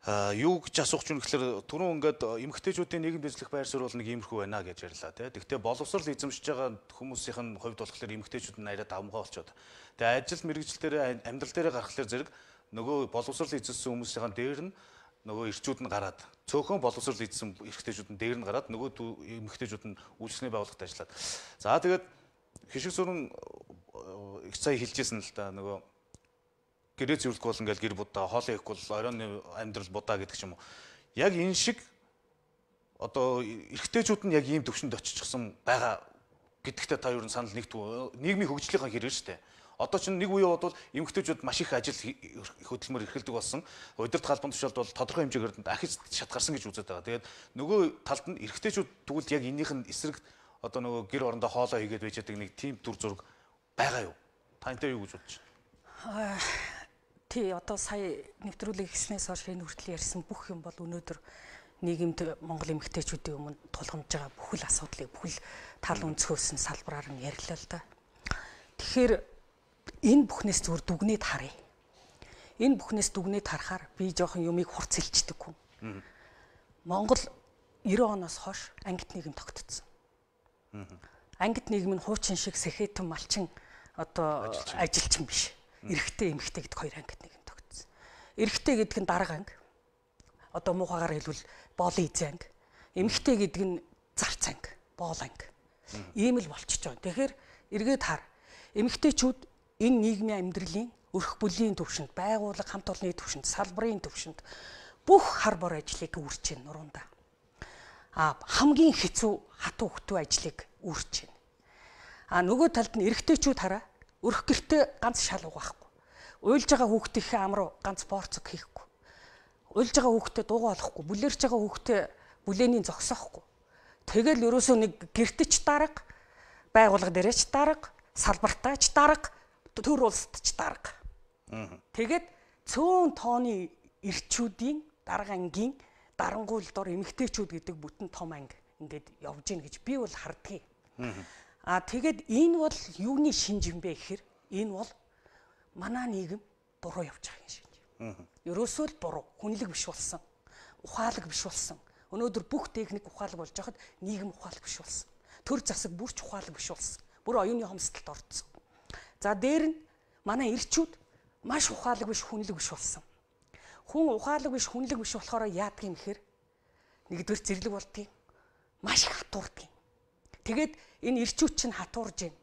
э, юу гэж асуух чинь гэхэлэр түрүүн ингээд э, эмгтээчүүдийн нийгэмд ажиллах байр суурь бол нэг иймэрхүү байна гэж ярьлаа тий. Тэгвэл боловсрал эзэмшиж байгаа хүмүүсийнх нь хувьд болохоор эмгтээчүүд нь арай давмгаа болчиход. Тэгээ ажил мэрэгжил дээр амьдрал дээр гарахлаар зэрэг нөгөө боловсрал эзэлсэн хүмүүсийн дээр нь нөгөө ирчүүд нь гараад цөөхөн боловсрал эзсэн эрэгтэйчүүд нь дээр нь гараад нөгөө эмэгтэйчүүд нь үйлчлэлийн байгууллагт ажиллаад. За тэгээд хишиг сүрэн их цай хэлжсэн л да нөгөө гэрээ цэвэрлэх бол ингээл гэр будаа, хоолыг ихгүй бол оройн амьдрал будаа гэдэг ч юм уу. Яг энэ шиг одоо эрэгтэйчүүд нь яг ийм төвшөнд очичихсан байгаа гэдэгтээ та юу н санал нэгтгүү. Нийгмийн хөгжлийн хэрэг шүү дээ. Одоо ч нэг үе бодвол эмгэгтэйчүүд маш их ажил хөдөлмөр эрхэлдэг болсон. Удирд халбан тушаалд бол тодорхой хэмжээгээр ахиж шатгарсан гэж үздэг байгаа. Тэгээд нөгөө талд нь эрэгтэйчүүд тэгвэл яг энийх нь эсрэг одоо нөгөө гэр орондоо хоолоо хийгээд байж байгаа нэг тийм төр зураг байгаа юу? Та энтэй юу гэж бодож байна? Тий, одоо сая нэвтрүүлэг хийснээс хойш энэ хүртэл ярьсан бүх юм бол өнөөдөр нийгэмд Монгол эмэгтэйчүүдийн өмнө тулгамж байгаа бүхэл асуудлыг бүхэл тал өнцгөөс нь салбараар нь ярилаа л да. Тэгэхээр энэ бүхнээс зүгээр дүгнээд харъя. Энэ бүхнээс дүгнээд харахаар би жоохон юмыг хурц хэлчихдэг хүн. Монгол 90 оноос хойш ангит нийгэм тогтцсон. Ангит нийгэм нь хуучин шиг сэхэтэн малчин одоо ажилчин биш эрэгтэй эмэгтэй гэдэг хоёр ангид нэг нь тогтсон. Эрэгтэй гэдэг нь дарга анги. Одоо муухагаар хэлвэл боолын эзэн анги. Эмэгтэй гэдэг нь зарц анги, боол анги. Ийм л болчихж байна. Тэгэхээр эргээд хар. Эмэгтэйчүүд энэ нийгмийн амьдралын өрх бүлийн төвшөнд, байгууллага хамт олонны төвшөнд, салбарын төвшөнд бүх хар бор ажлыг үүрч байна нуруунда. А хамгийн хэцүү хатуу хөтөө ажлыг үүрч байна. А нөгөө талд нь эрэгтэйчүүд хараа Өрөх гэртээ ганц шал угаахгүй. Уйлж байгаа хүүхдийнхээ ам руу ганц борцог хийхгүй. Уйлж байгаа хүүхдэд дуугаа олохгүй. Бүлэрч байгаа хүүхдэд бүлээний зогсоохгүй. Тэгэл ерөөсөө нэг гэртэж дарга, байгууллага дээрч дарга, салбартаач дарга, төр улсадч дарга. Тэгээд цөөн тооны ирчүүдийн дарга ангийн дарангуйлдор эмгтээчүүд гэдэг бүтэн том анги ингээд явж гин гэж би бол хардгийг. А тэгэд энэ бол юуны шинжэн бэ гэхээр энэ бол манай нийгэм буруу явж байгаа юм шиг. Ерөөсөө л буруу, хүнлэг биш болсон. Ухаалаг биш болсон. Өнөөдөр бүх техник ухаалаг болж байхад нийгэм ухаалаг биш болсон. Төр засаг бүрч ухаалаг биш болсон. Бүр оюуны хомсдолд орсон. За дээр нь манай ирчүүд маш ухаалаг биш, хүнлэг биш болсон. Хүн ухаалаг биш, хүнлэг биш болохоор яадаг юм хэр? Нэгдүгээр зэрлэг болдгийг маш их хатуурдаг юм. Тэгээд энэ ирчүүч чинь хатуурж байна.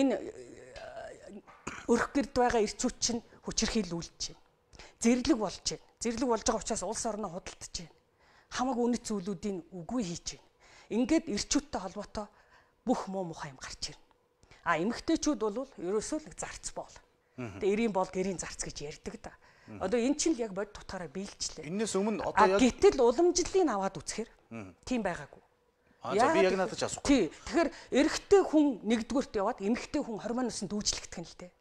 Энэ э, э, өрх гэрд байгаа ирчүүч чинь хүчрхийлүүлж байна. Зэрлэг болж байна. Зэрлэг болж байгаа учраас улс орноо худалдаж байна. Хамаг үнэт зүйлүүдийн үгүй хийж байна. Ингээд ирчүүттэй холбоотой бүх муу мухай юм гарч ирнэ. А эмгтээчүүд бол ерөөсөө л зарц бол. Тэгээ эрийн бол гэрийн зарц гэж ярьдаг да. Одоо эн чинь л яг бод тутаараа биелчлээ. Энээс өмнө одоо яг гэтэл уламжлалыг аваад үзэхэр тийм байгаагүй за би яг надад ч асуухгүй. Тий. Тэгэхээр эрэгтэй хүн нэгдүгээрт яваад эмэгтэй хүн гормоноос нь дүүжлэгдэх нь л дээ.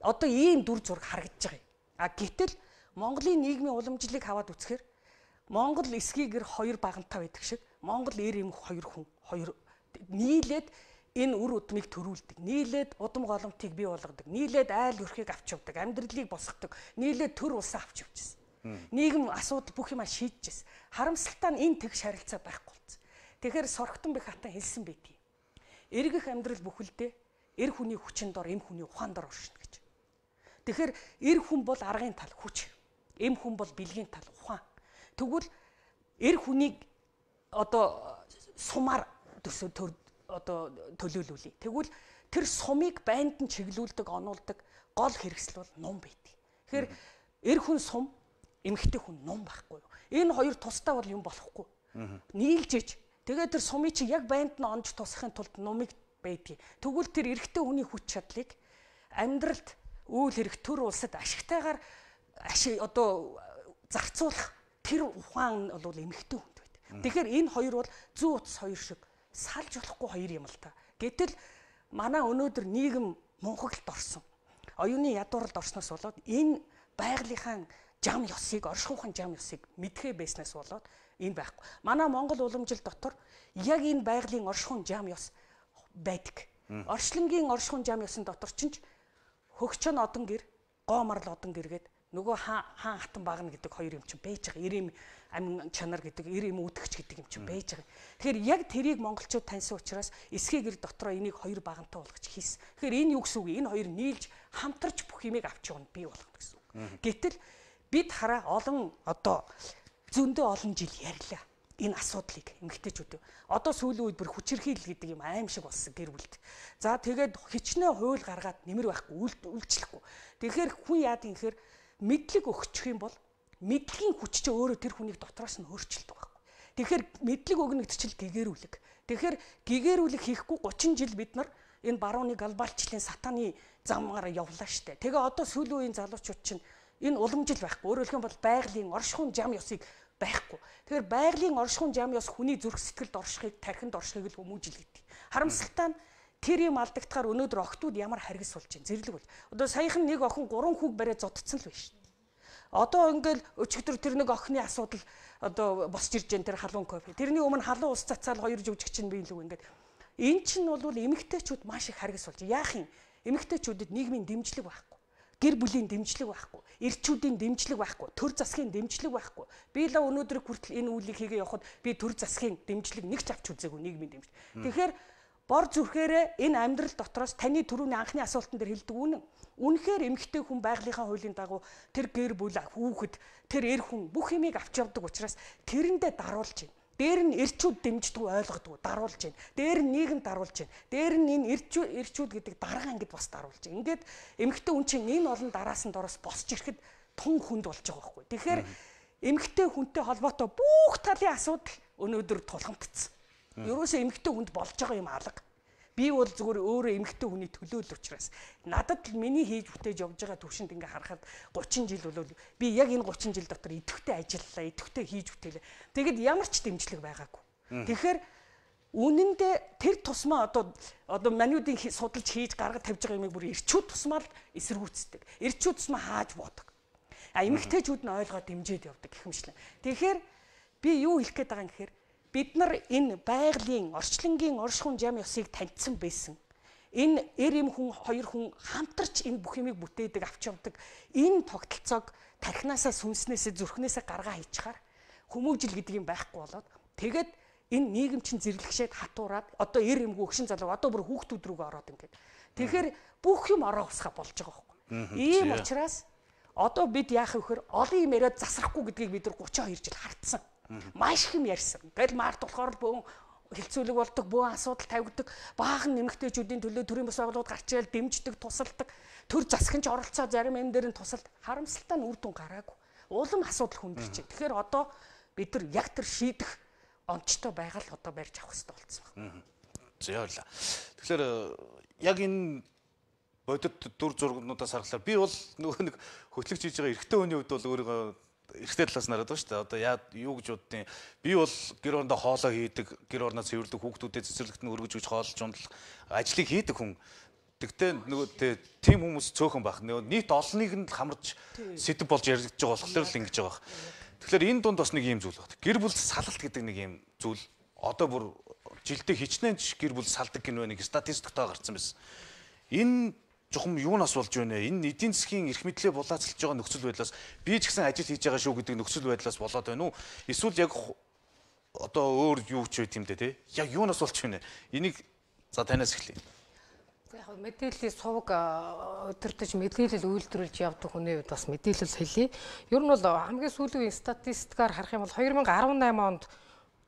Одоо ийм дүр зураг харагдаж байгаа юм. А гэтэл Монголын нийгмийн уламжлалыг хаваад үзэхээр Монгол эсгийгэр хоёр багантай байдаг шиг Монгол эр эмх хоёр хүн хоёр нийлээд энэ үр удмыг төрүүлдэг. Нийлээд удам голомтыг бий болгодог. Нийлээд айл өрхийг авч явдаг. Амьдралыг босгодог. Нийлээд төр улсаа авч явжсэн. Нийгэм асуудал бүх юм шийдэжсэн. Харамсалтай нь энэ тэгш харилцаа байхгүй Тэгэхээр сорхтон бэх хатан хэлсэн байдгийг. Эргэх амьдрал бүхэлдээ эр хүний хүчин дор эм хүний ухаан дор оршино гэж. Тэгэхээр эр хүн бол аргын тал хүч. Эм хүн бол бэлгийн тал ухаан. Тэгвэл эр хүнийг одоо сумаар төсөө одоо төлөөлүүлээ. Тэгвэл тэр сумыг байнд нь чиглүүлдэг, онуулдаг гол хэрэгсэл бол нум байдаг. Тэгэхээр эр хүн сум, эмэгтэй хүн нум байхгүй юу? Энэ хоёр тусдаа бол юм болохгүй. Нийлж иж Тэгээд тэр сумыг чи яг байнд нь онж тусахын тулд нумыг байдгийг. Тэгвэл тэр эрэгтэй хүний хүч чадлыг амьдралд үйл хэрэг төр улсад ашигтайгаар ашиг одоо зарцуулах тэр ухаан бол эмхтэй хүнд байдаг. Тэгэхээр энэ хоёр бол зүү утас хоёр шиг салж болохгүй хоёр юм л та. Гэтэл манай өнөөдөр нийгэм мунхаглт орсон. Оюуны ядууралд орсноос болоод энэ байгалийнхаа жам ёсыг, оршихуйхан жам ёсыг мэдхээ байснаас болоод энэ байхгүй. Манай Монгол уламжил дотор яг энэ байгалийн оршихуйн жам ёс байдаг. Орчлонгийн оршихуйн жам ёсын дотор ч хөгчөн одон гэр, гоомар л одон гэргээд нөгөө хаан хаан хатан багна гэдэг хоёр юм чинь байж байгаа. Ирэм амин чанар гэдэг, ирэм үтгэж гэдэг юм чинь байж байгаа. Тэгэхээр яг тэрийг монголчууд таньсан учраас эсхийг ир дотроо энийг хоёр багантай болгож хийсэн. Тэгэхээр энэ юу гэсэн үг? Энэ хоёр нийлж хамтарч бүх юмыг авч явна бий болгоно гэсэн үг. Гэтэл бид хараа олон одоо зөндөө олон жил ярьлаа энэ асуудлыг эмгтээчүүд. Одоо сүүлийн үед бүр хүчирхийл гэдэг юм аим шиг болсон гэр бүлд. За тэгээд хичнээн хууль гаргаад нэмэр байхгүй үлд үлчлэхгүй. Тэгэхээр хүн яад юм хэр мэдлэг өгчих юм бол мэдлэгийн хүч чинь өөрөө тэр хүнийг дотроос нь өөрчилдөг байхгүй. Тэгэхээр мэдлэг өгнө гэдэг чинь гэгэрүүлэг. Тэгэхээр гэгэрүүлэг хийхгүй 30 жил бид нар энэ барууны глобалчлалын сатааны замаараа явлаа штэ. Тэгээ одоо сүүлийн үеийн залуучууд чинь Энэ уламжил байхгүй. Өөрөөр хэлэх юм бол байгалийн оршихуун зам ёсыг байхгүй. Тэгэхээр байгалийн оршихуун зам ёс хүний зүрх сэтгэлд оршихыг, тархинд оршихыг л хүмүүжил гэдэг. Харамсалтай нь тэр юм алдагдахаар өнөөдөр охтууд ямар харгас болж байна. Зэрлэг бол. Одоо саяхан нэг охин 3 хүүг бариад зодцсон л байна шүү. Одоо ингээл өчигдөр тэр нэг охины асуудал одоо босч ирж байна тэр халуун кофе. Тэрний өмнө халуун ус цацаал хоёр жүжигч нь биелүү ингээд. Эн чинь бол эмэгтэйчүүд маш их харгас болж. Яах юм? Эмэгтэйчүүдэд нийгмийн дэмжлэг байхгүй. Гэр бүлийн дэмжлэг байхгүй эрчүүдийн дэмжлэг байхгүй, төр засгийн дэмжлэг байхгүй. Би л өнөөдрийг хүртэл энэ үйлийг хийгээ явахад би төр засгийн дэмжлэг нэг ч авч үзээгүй нийгмийн дэмжлэг. Тэгэхээр бор зүрхээрээ энэ амьдрал дотроос таны түрүүний анхны асуултан дээр хэлдэг үнэн. Үнэхээр эмгтэй хүн байгалийнхаа хуулийн дагуу тэр гэр бүл хүүхэд, тэр эр хүн бүх юмыг авч явдаг учраас тэрэндээ даруулж байна. Дээр нь ирчүүд дэмждэг ойлгодог даруулж байна. Дээр нь нийгэм даруулж байна. Дээр нь энэ ирчүүд ирчүүд гэдэг дарга ангид бас даруулж байна. Ингээд эмгэгтэй хүн чинь энэ олон дараас нь дороос босч ирэхэд тун хүнд болж байгаа байхгүй. Тэгэхээр эмгэгтэй хүнтэй холбоотой бүх талын асуудал өнөөдөр тулгамдсан. Ерөөсөө эмгэгтэй хүнд болж байгаа юм алга. Би бол зүгээр өөрөө эмгэгтэй хүний төлөөлөл учраас надад л миний хийж бүтээж явж байгаа төвшөнд ингээ харахад 30 жил бол би яг энэ 30 жил дотор идэвхтэй ажиллалаа, идэвхтэй хийж бүтээлээ. Тэгэд ямар ч дэмжлэг байгаагүй. Тэгэхээр Үнэндээ тэр тусмаа одоо одоо маниудын судалж хийж гаргаж тавьж байгаа юмыг бүр ирчүүд тусмаар эсэргүүцдэг. Ирчүүд тусмаа хааж буудаг. А эмэгтэйчүүд нь ойлгоод дэмжиж явдаг гэх юмшлэн. Тэгэхээр би юу хэлэх гээд байгаа юм гэхээр бид нар энэ байгалийн орчлонгийн оршихуйн зам ёсыг таньдсан байсан. Энэ эр эм хүн хоёр хүн хамтарч энэ бүх юмыг бүтээдэг авч явдаг. Энэ тогтолцоог тархинасаа сүнснээсээ зүрхнээсээ гаргаа хийчихээр хүмүүжил гэдэг юм байхгүй болоод тэгээд энэ нийгэм чинь зэрлэгшээд хатуураад одоо эр эмгүй өгшин залуу одоо бүр хүүхдүүд рүүгээ ороод ингээд. Тэгэхээр бүх юм ороо усгаа болж байгаа байхгүй. Ийм учраас одоо бид яах вэ гэхээр олон юм яриад засрахгүй гэдгийг бид нар 32 жил хардсан. Маш их юм ярьсан. Тэгэл март болохоор л бөөн хилцүүлэг болдог, бөөн асуудал тавигддаг, баахан нэмэгтэйчүүдийн төлөө төрийн бас байгууллагууд гарч ирэл дэмждэг, тусалдаг. Төр засгийнч оролцоо зарим энэ дээр нь тусалд харамсалтай нь үр дүн гараагүй. Улам асуудал хүндэрчээ. Тэгэхээр одоо бид нар яг тэр шийдэх онцтой байгаал одоо барьж авах хэрэгтэй болсон байна. За ойлаа. Тэгэхээр э, яг энэ бодит дүр зургуудаас харахаар би бол нөгөө нэг хөтлөгч хийж байгаа эрэгтэй хүний хувьд бол өөрийгөө эртний талаас нараад байна шүү дээ. Одоо яа юу гэж боддیں۔ Би бол гэр орондоо хоолоо хийдэг, гэр орноо цэвэрлдэг, хүүхдүүдэд цэцэрлэгт нь өргөж өгч хоол жундлах ажлыг хийдэг хүн. Тэгтээ нөгөө тийм хүмүүс цөөхөн бах. Нөгөө нийт олныг нь хамарч сэтг болж яригдж байгаа болохоор л ингэж байгаа бах. Тэгэхээр энэ дунд бас нэг юм зүйл байна. Гэр бүл салалт гэдэг нэг юм зүйл одоо бүр жилдээ хичнээн ч гэр бүл салдаг гинвэ нэг статистикт гарцсан байсан. Энэ жухам юунаас болж байна вэ? Энэ эдийн засгийн эрх мэдлээ булаацлж байгаа нөхцөл байдлаас би ч гэсэн ажил хийж байгаа шүү гэдэг нөхцөл байдлаас болоод байна уу? Эсвэл яг одоо өөр юу ч байт юм дээ тий? Яг юунаас болж байна? Энийг за танаас эхлэе. За яг мэдээллийн сувг өдөртөж мэдээлэл үйлдвэрлэж явдаг хүний хувьд бас мэдээлэл хэлье. Ер нь бол хамгийн сүүлийн статистикаар харах юм бол 2018 онд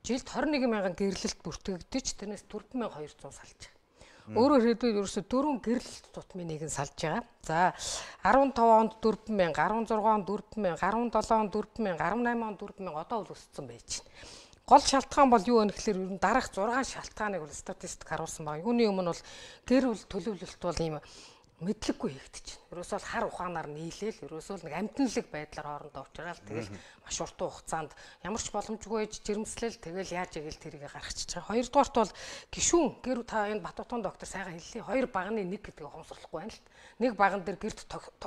жилд 21 мянган гэрлэлт бүртгэгдэж тэрнээс 4200 салж байгаа. Өөрөөр хэлбэл ерөөсө дөрвөн гэрэл тутмын нэг нь салж байгаа. За 15 онд 4000, 16 онд 4000, 17 онд 4000, 18 онд 4000 одоо бол өссөн байж байна. Гол шалтгаан бол юу вэ гэхээр ер нь дараах 6 шалтгааныг бол статистик харуулсан байна. Юуны өмнө бол гэр бүл төлөвлөлт бол ийм мэдлэггүй хийгдэж байна. Ерөөсөө л хар ухаанаар нийлээл, ерөөсөө л нэг амтналэг байдлаар хоорондоо уулзраал тэгэл маш уртун хугацаанд ямар ч боломжгүй ээж жирэмслэл тэгэл яаж игээл тэрийг гаргачихж байгаа. Хоёрдугаарт бол гişүүн гэр та энэ Батутун доктор сайхан хэллээ. Хоёр багны нэг гэдгийг ухамсарлахгүй байна л. Нэг баган дээр гэрт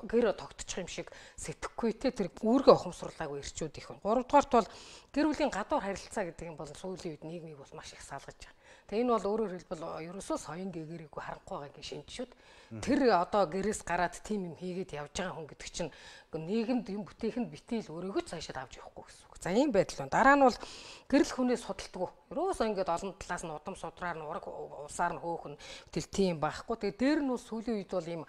гэр тогтчих юм шиг сэтгэхгүй те тэр үүргээ ухамсарлаагүй ирчүүд их байна. Гуравдугаарт бол гэр бүлийн гадуур харилцаа гэдэг юм бол сүүлийн үед нийгмийг бол маш их салгаж байгаа Тэгээ энэ бол өөрөөр хэлбэл ерөөсөө соён гээгэрийг харахгүй байгаа гэх шинж шүүд. Тэр одоо гэрээс гараад тийм юм хийгээд явж байгаа хүн гэдэг чинь нийгэмд юм бүтээхэд битэл өөрөөгөө цаашаа авч явахгүй гэсэн үг. За ийм байдал байна. Дараа нь бол гэрэл хүнээ судалдгүй. Ерөөсөө ингээд олон талаас нь удам судраар нь ураг усаар нь хөөхн тэр тийм байхгүй. Тэгээ дээр нь бол сүүлийн үед бол ийм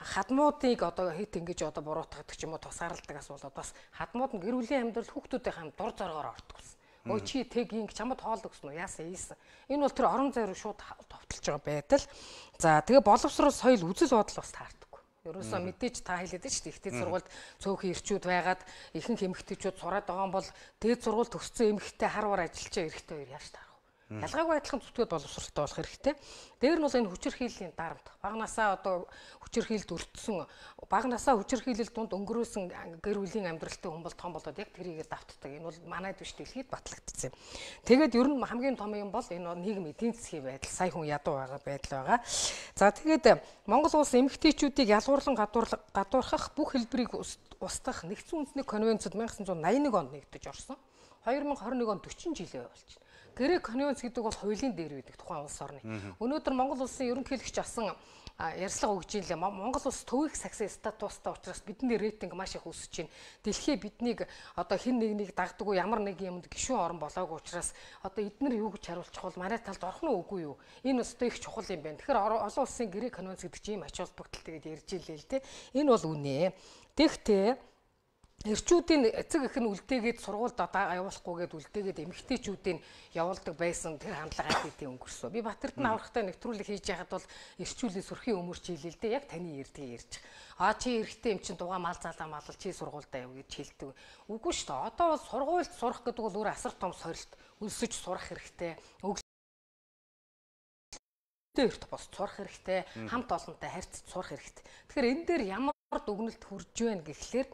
хадмуудыг одоо хит ингэж одоо буруутгадаг ч юм уу тусаарладаг ас болоод бас хадмууд нь гэр бүлийн амьдрал хүүхдүүдтэй хамт дур зоргоор ортгуулсан. Өө чи тэг инг чамд хоол өгсөн үү? Яасан ийсэн. Энэ бол тэр орон зайруу шууд товтолж байгаа байтал. За тэгээ боловсрол соёл үзэл бодол бас таардаггүй. Ерөөсөө мэдээж та хэлээд шүү дээ. Ихтэй сургуульд цөөхөн ирчүүд байгаад ихэнх эмэгтэйчүүд сураад байгаа бол дээд сургууль төгссөн эмэгтэй харвар ажилчаа эрэхтэй хоёр яаж таа Ялгаагүй адилхан зүтгээд боловсралтай болох хэрэгтэй. Дээр нь бол энэ хүчирхийллийн дарамт. Бага насаа одоо хүчирхийлд өртсөн, бага насаа хүчирхийлэл дунд өнгөрөөсөн гэр бүлийн амьдралтай хүн бол том болоод яг тэрийг давтдаг. Энэ бол манайд биш дэлхийд батлагдсан юм. Тэгээд ер нь хамгийн том юм бол энэ нийгэм эдийн засгийн байдал, сая хүн ядуу байгаа байдал байгаа. За тэгээд Монгол улс эмгтээчүүдийг ялгуурлан гадуурхах бүх хэлбэрийг устгах нэгдсэн үндэсний конвенцэд 1981 онд нэгдэж орсон. 2021 он 40 жилийн болж байна. Грек конвенц гэдэг бол хуулийн дээр үүдэг тухайн улс орны. Өнөөдөр Монгол улсын ерөнхийлөгч асан ярьслага өгж ийлээ. Монгол улс төвийг сагсан статустай учраас бидний рейтинг маш их өсөж байна. Дэлхий биднийг одоо хэн нэг нэг дагдаггүй ямар нэг юмд гişүүн орон болоогүй учраас одоо эдгээр юу гэж харуулчих бол манай талд орох нь үгүй юу? Энэ өстой их чухал юм байна. Тэгэхээр олон улсын гэрээ конвенц гэдэг чинь ийм ач холбогдол тэгээд ярьж ийлээ л дээ. Энэ бол үнэ. Тэгтээ Эрчүүдийн эцэг их нь үлдээгээд сургуульд одоо явуулахгүйгээд үлдээгээд эмэгтэйчүүдийн явуулдаг байсан тэр хандлага айдтыг өнгөрсөн. Би Батэрд нь аврахтай нэвтрүүлэг хийж байхад бол эрчүүлийн сөрхийн өмөр чийлэлдээ яг таны ирдгийг ирж. Аа чи эрэгтэй юм чин дугаа мал залаа мал чи сургуульдаа яв гэж хэлдэг. Үгүй шүү дээ. Одоо бол сургуульд сурах гэдэг бол өөр асар том сорилт. Өлсөж сурах хэрэгтэй хэрэгтэй эрт бос цурах хэрэгтэй хамт олонтой харьцаж цурах хэрэгтэй. Тэгэхээр энэ дээр ямар дүгнэлт хүрж байна гэхлээр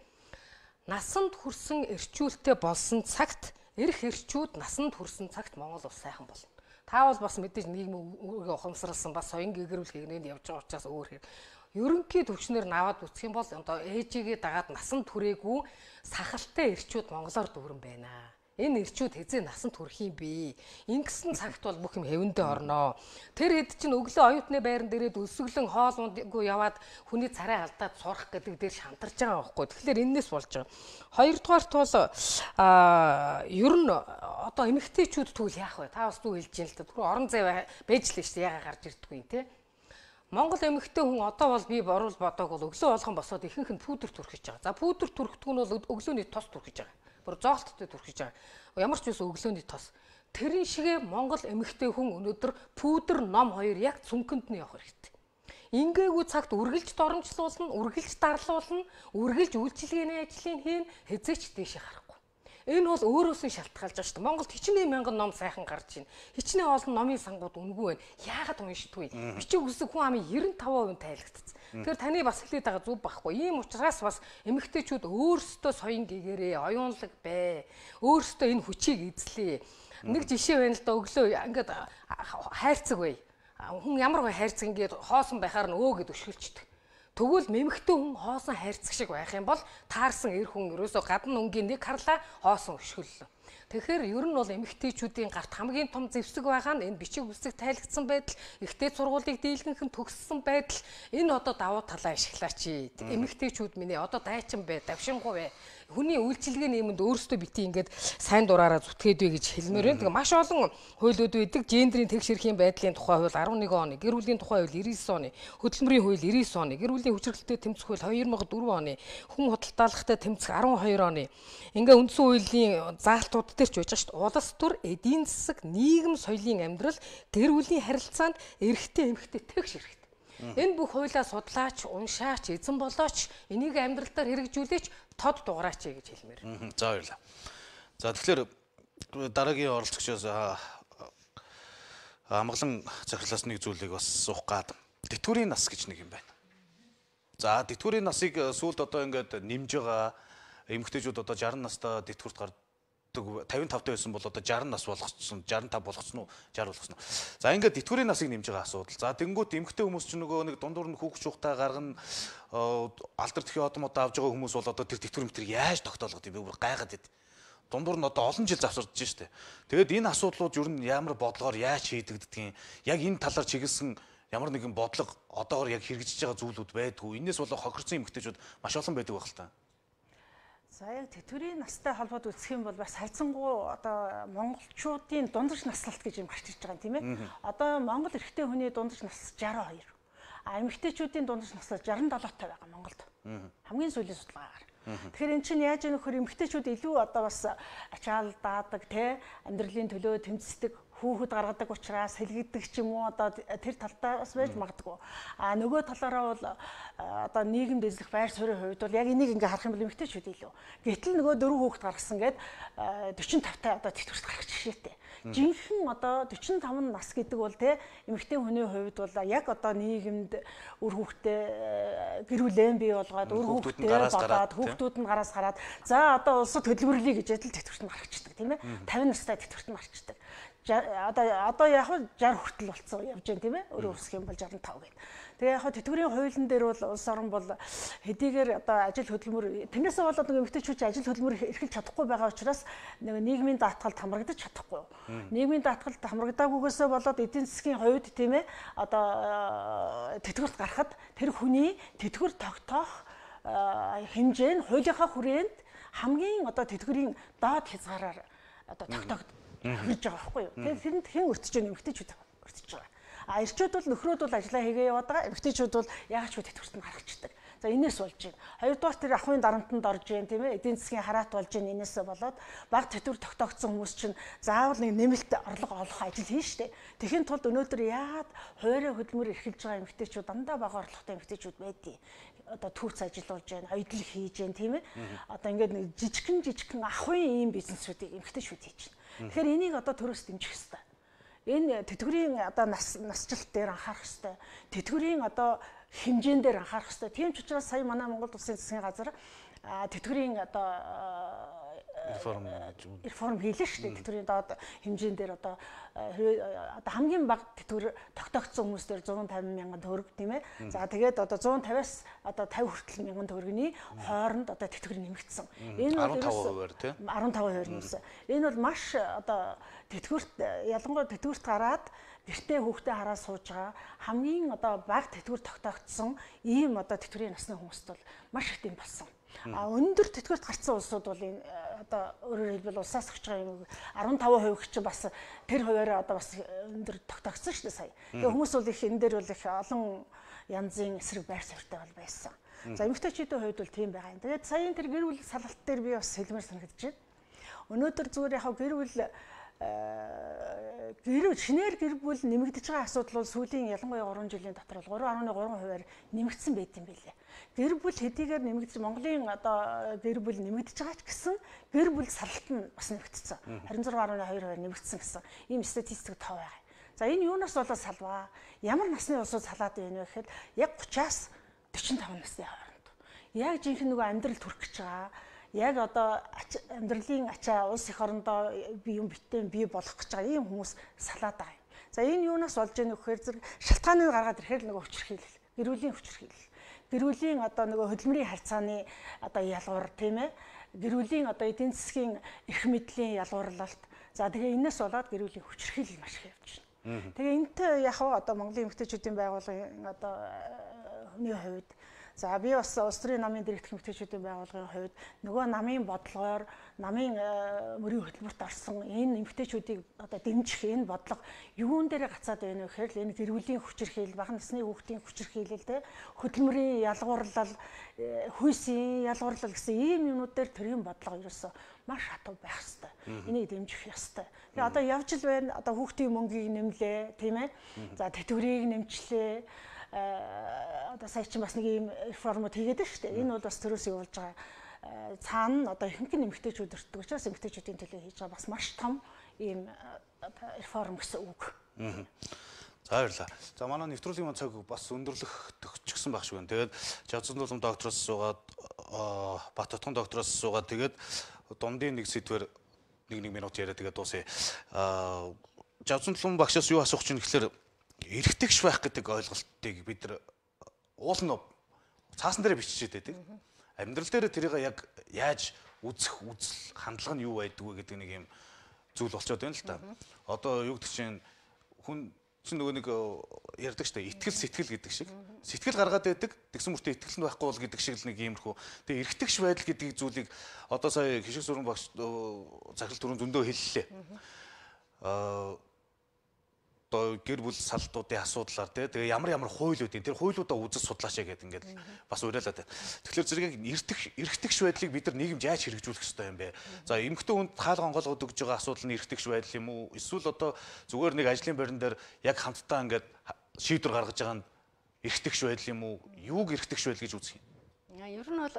насанд хүрсэн эрчүүлтэй болсон цагт эрх эрчүүд насанд хүрсэн цагт Монгол улс сайхан болно. Та бол бас мэдээж нийгмийн өөрийгөө ухамсарлсан бас соён гэгэрүүл хэгнээд явж байгаа учраас өөр хэрэг. Ерөнхий төвчнөр наваад үсэх юм бол одоо ээжигээ дагаад насанд хүрээгүй сахалтай эрчүүд монголоор дүүрэн байна аа Энэ ирчүүд хэзээ насанд хүрэх юм бэ? Ингэсэн цагт бол бүх юм хэвэндээ орноо. Тэр хэд чинь өглөө оюутны байранд ирээд өсөглөн хоол ундгүй яваад хүний царай алдаад сурах гэдэг дээр шантарч байгаа байхгүй. Тэгэхээр энэс болж байгаа. Хоёрдугаар тул аа ер нь одоо эмэгтэйчүүд тэгвэл яах вэ? Та бас зүү хэлж юм л та. Түр орон зай байж л шүү дээ. Яга гарч ирдэггүй те. Монгол эмэгтэй хүн одоо бол би борол бодоог бол өглөө болгон босоод ихэнх нь пүүдэр түрхэж байгаа. За пүүдэр түрхэдэг нь бол өглөөний тос түрхэж байгаа бүр зоолттой төрчихж байгаа. Ямар ч юус өглөөний тос. Тэрэн шигэ Монгол эмэгтэй хүн өнөөдөр пүүдэр ном хоёр яг цүнхэнд нь явах хэрэгтэй. Ингээгүү цагт үргэлж доромжлуулна, үргэлж дарлуулна, үргэлж үйлчилгээний ажлыг хийн хэзээч дээшээ гарахгүй. Энэ бол өөрөөс нь шалтгаалж байгаа шүү дээ. Монголд хичнээн мянган ном сайхан гарч байна. Хичнээн олон номын сангууд үнгүй байна. Яагаад уншдгүй? Бичиг үсэг хүн амын 95% тайлагдсан. Тэгэхээр таны бас хэлээд байгаа зүг байхгүй. Ийм учраас бас эмэгтэйчүүд өөрсдөө соён гээгээрээ оюунлаг бай. Өөрсдөө энэ хүчийг эзлэе. Нэг жишээ байна л да өглөө ингээд хайрцаг бай. Хүн ямар гой хайрцаг ингээд хоосон байхаар нь өө гэд өшгөлчдөг. Тэгвэл мэмэгтэй хүн хоосон хайрцаг шиг байх юм бол таарсан эр хүн ерөөсөө гадна өнгийн нэг харлаа хоосон өшгөллөө. Тэгэхээр ер нь бол эмэгтэйчүүдийн гарт хамгийн том зэвсэг байгаа нь энэ бичиг үсэг тайлгдсан байдал, ихтэй сургуулийг дийлгэнх нь төгссөн байдал энэ одоо давуу талаа ашиглаач. Эмэгтэйчүүд миний одоо дайчин бай, давшингүй бай хүний үйлчлэг нь юмд өөрөөсөө бити ингээд сайн дураараа зүтгээд вэ гэж хэлмээр байна. Тэгээ маш олон хуйлууд үүдэг гендрийн тэгш хэрхэн байдлын тухай хууль 11 оны, гэр бүлийн тухай хууль 99 оны, хөдөлмөрийн хууль 99 оны, гэр бүлийн хүчирхэлтэй тэмцэх хууль 2004 оны, хүн худалдаалахтай тэмцэх 12 оны. Ингээ үндсэн хуулийн заалтууд дээр ч байж шít. Улс төр, эдийн засаг, нийгэм соёлын амьдрал, гэр бүлийн харилцаанд эрэгтэй эмэгтэй тэгш хэрэгтэй. Энэ бүх хуулаа судлаач, уншаач, эзэн болооч, энийг амьдралтаар хэрэгжүүлээч тод дугаараач гэж хэлмээр. За баярлалаа. За тэгэхээр дараагийн оролцогчоос амглан захирлаас нэг зүйлийг бас суух гад. Тэтгэврийн нас гэж нэг юм байна. За тэтгэврийн насыг э, сүүлд одоо ингээд нэмж байгаа эмэгтэйчүүд одоо 60 настай тэтгэврт гард 55 та байсан бол одоо 60 нас болгоцсон 65 болгоцсон уу 60 болгоцсон уу за ингээд итгүүрийн насыг нэмж байгаа асуудал за тэнгуут эмгтэй хүмүүс ч нөгөө нэг дундуур нь хүүхч ухтаа гаргана алдар тхи одом одоо авж байгаа хүмүүс бол одоо тэр тэтгэр мэтэр яаж тогтоолгод юм бэ бүр гайхаад байд дундуур нь одоо олон жил завсарч штэ тэгээд энэ асуудлууд ер нь ямар бодлогоор яаж шийдэгддгийг яг энэ талаар чиглэсэн ямар нэгэн бодлого одоогор яг хэрэгжиж байгаа зүйлүүд байдгүй энэс болоо хохирцсан эмгтэйчүүд маш олон байдаг байх л таа Сая тэтгэврийн настай холбоод үзэх юм бол бас хайцангуу одоо монголчуудын дундаж наслалт гэж юм гарч ирж байгаа юм тийм ээ. Одоо монгол эрэгтэй хүний дундаж нас 62. А эмэгтэйчүүдийн дундаж нас 67 та байгаа Монголд. Хамгийн сүүлийн судалгаагаар. Тэгэхээр эн чинь яаж нөхөр эмэгтэйчүүд илүү одоо бас ачаал даадаг те амьдралын төлөө тэмцдэг хүүхэд гаргадаг учраас сэлгэдэг ч юм уу одоо тэр талаас байж магадгүй. А нөгөө талаараа бол одоо нийгэмд эзлэх байр суурийн хувьд бол яг энийг ингээ харах юм бол эмхтэй ч үгүй лөө. Гэтэл нөгөө дөрөв хүүхэд гаргасан гээд 45 та одоо тэтгэврт гарах жишээтэй. Жинхэнэ одоо 45 нас гэдэг бол те эмхтэй хүний хувьд бол яг одоо нийгэмд үр хүүхдээ гэрүүлэн бий болгоод үр хүүхдээ бодоод хүүхдүүд нь гараас гараад за одоо улсад хөдөлгөрлөе гэж ядл тэтгэврт нь гарчихдаг тийм ээ 50 настай тэтгэврт нь гарчихдаг одоо одоо яг хөө 60 хүртэл болцсон явж байна тийм ээ өөрөө өсөх юм бол 65 гэдэг. Тэгээ яг хөө тэтгэврийн хуулийн дээр бол улс орон бол хэдийгээр одоо ажил хөдөлмөр тэрнээсээ болоод нэг эмгтээчүүч ажил хөдөлмөр эрхэлж чадахгүй байгаа учраас нэг нийгмийн даатгалд хамрагдаж чадахгүй. Нийгмийн даатгалд хамрагдаагүйгээсээ болоод эдийн засгийн хувьд тийм ээ одоо э, тэтгэврт гарахад тэр хүний тэтгэвэр тогтоох э, хэмжээ нь хуулийнхаа хүрээнд хамгийн одоо тэтгэврийн доод хязгаараар одоо тогтоогдсон хэлж байгаа байхгүй юу. Тэгээд тэрэнд хэн өртөж байгаа эмэгтэйчүүд өртөж байгаа. А эрчүүд бол нөхрүүд бол ажиллаа хийгээ яваад байгаа. Эмэгтэйчүүд бол яг ч хөтөлт нь гаргачихдаг. За энэс болж байна. Хоёрдугаар тэр ахуйн дарамтанд орж байна тийм ээ. Эдийн засгийн хараат болж байна энээсээ болоод баг төтөр тогтоогдсон хүмүүс чинь заавал нэг нэмэлт орлого олох ажил хийн штэ. Тэхийн тулд өнөөдөр яагаад хуурай хөдөлмөр эрхэлж байгаа эмэгтэйчүүд дандаа бага орлоготой эмэгтэйчүүд байдгийг одоо төвц ажиллаулж байна, ойдл хийж байна тийм ээ. Одоо ингээд нэг жижигхэн жижигхэн ахуйн ийм бизнесүүдийг эмэгтэйчүүд хийж байна. Тэгэхээр энийг одоо төрөөс дэмжих хэрэгтэй. Энэ тэтгэврийн одоо нас насжилт дээр анхаарах хэрэгтэй. Тэтгэврийн одоо хэмжээн дээр анхаарах хэрэгтэй. Тийм ч учраас сая манай Монгол Улсын засгийн газар тэтгэврийн одоо реформ реформ хийлээ шүү дээ. Тэтгэврийн доод хэмжээнд дээр одоо э, одоо хамгийн бага тэтгэвэр тогтоогдсон хүмүүс дээр 150 мянган төгрөг тийм ээ. За тэгээд одоо 150-аас одоо 50 хүртэл мянган төгрөгийн хооронд одоо тэтгэвэр нэмэгдсэн. Энэ бол 15%-аар тийм 15%-аар нэмсэн. Энэ бол маш одоо тэтгэвэрт ялангуяа тэтгэвэрт гараад гэртээ хүүхдээ хараа сууж байгаа хамгийн одоо баг тэтгэвэр тогтоогдсон ийм одоо тэтгэврийн насны хүмүүст бол маш их тийм болсон. А өндөр тэтгэврт гарсан улсууд бол энэ э, одоо өөрөөр хэлбэл улсаас гарч байгаа юм 15% гэж бас тэр хуваараа одоо бас өндөр тогтогцсон шүү дээ сая. Тэгээ хүмүүс бол их энэ дээр бол их олон янзын эсрэг байр суурьтай бол байсан. За эмэгтэйчүүдийн хувьд бол тийм байгаа юм. Тэгээд саяын тэр гэр бүл салалт дээр би бас хэлмээр санагдаж байна. Өнөөдөр зүгээр яг гэр бүл гэр э, шинээр гэр бүл нэмэгдэж байгаа асуудал бол сүүлийн ялангуяа 3 жилийн дотор бол 3.3%-аар нэмэгдсэн байт юм билээ. Гэр бүл хэдийгээр нэмэгдсэн Монголын одоо гэр бүл нэмэгдэж байгаа ч гэсэн гэр бүл сарлт нь бас нэмэгдсэн. 26.22-аар нэмэгдсэн гэсэн ийм статистик тоо байгаа. За энэ юунаас болоод салваа? Ямар насны улсууд салаад байна вэ гэхэд яг 30-аас 45 насны хооронд. Яг жинхэнэ нөгөө амьдрал төрөх гэж байгаа яг одоо амьдралын ачаа улс их орондоо би юм битэн би болох гэж байгаа ийм хүмүүс салаад байгаа юм. За энэ юунаас болж ийнө гэхээр зэрэг шалтгааныг гаргаад ирэхээр нэг өчр хийлэл, гэрүүлийн өчр хийлэл. Гэрүүлийн одоо нэг хөдөлмөрийн харьцааны одоо ялгуур тийм ээ. Гэрүүлийн одоо эдийн засгийн эрх мэдлийн ялгуурлалт. За тэгээ энэс болоод гэрүүлийн хүчрхийлэл маш их явж байна. Тэгээ энэтэй яг одоо Монголын эмэгтэйчүүдийн байгууллагын одоо э, хүний хувьд За би бас Австрийн намын дэргэдэх эмэгтэйчүүдийн байгууллагын хувьд нөгөө намын бодлогоор намын э, мөрийн хөтөлбөрт орсон энэ эмэгтэйчүүдийг одоо дэмжих энэ бодлого юун дээр гацаад байна вэ гэхээр л энэ зэрвүлийн хүчирхийлэл, бага насны хүүхдийн хүчирхийлэл те хөтөлмөрийн ялгуурлал, э, хүйсийн ялгуурлал гэсэн ийм юмнууд дээр төрийн бодлого ерөөсөө маш хатуу байх хэвээр. Энийг дэмжих ёстой. Тэгээ одоо явж л байна. Одоо хүүхдийн мөнгийг нэмлээ, тийм ээ. За тэтгэврийг нэмчлээ Э, одоо сая чинь бас нэг ийм реформууд хийгээд байна шүү дээ. Энэ бол бас төрөөс явуулж байгаа э, цаана одоо ихэнх нэмэгтэйчүүд өртдөг учраас эмэгтэйчүүдийн төлөө хийж байгаа бас маш том ийм э, реформ гэсэн үг. Аа. За баярлаа. За манай нэвтрүүлгийн маань цаг бас өндөрлөх төгсчихсэн байх шиг байна. Тэгээд Жавцсан тулам доктороос суугаад Бат утгын доктороос суугаад тэгээд дундын нэг сэдвэр нэг нэг минут яриа тэгээд дуусъя. Аа Жавцсан тулам багшаас юу асуух чинь гэхэлэр эргэтгэж байх гэдэг ойлголтыг бид нар уулын цаасан дээр биччихэд байдаг. Амьдрал дээр тэрийг яг яаж үзэх үзэл хандлага нь юу байдаг вэ гэдэг нэг юм зүйл болчиход байна л да. Одоо юу гэдэг чинь хүн чинь нөгөө нэг э, ярьдаг шүү дээ итгэл сэтгэл гэдэг шиг сэтгэл гаргаад байдаг тэгсэн мөртөө итгэл нь байхгүй бол гэдэг шиг л нэг иймэрхүү тэгээ эргэтгэж байдал гэдэг зүйлийг одоо сая хишиг сүрэн багш э, захирал төрөнд зөндөө хэллээ аа э, одоо гэр бүл салтуудын асуудлаар тий тэгээ ямар ямар хуйлууд энэ тэр хуйлуудаа үзэж судлаачаа гэдэг ингээд бас уриалаад байна. Тэгэхээр зэрэг эртэх эргэтгэж байдлыг бид нар нийгэмж яаж хэрэгжүүлэх ёстой юм бэ? За эмгтэн хүнд хаал гонгол өгдөж байгаа асуудал нь эргэтгэж байдал юм уу? Эсвэл одоо зүгээр нэг ажлын байран дээр яг хамтдаа ингээд шийдвэр гаргаж байгаа нь эргэтгэж байдал юм уу? Юуг эргэтгэж байдал гэж үздэг юм? Ер нь бол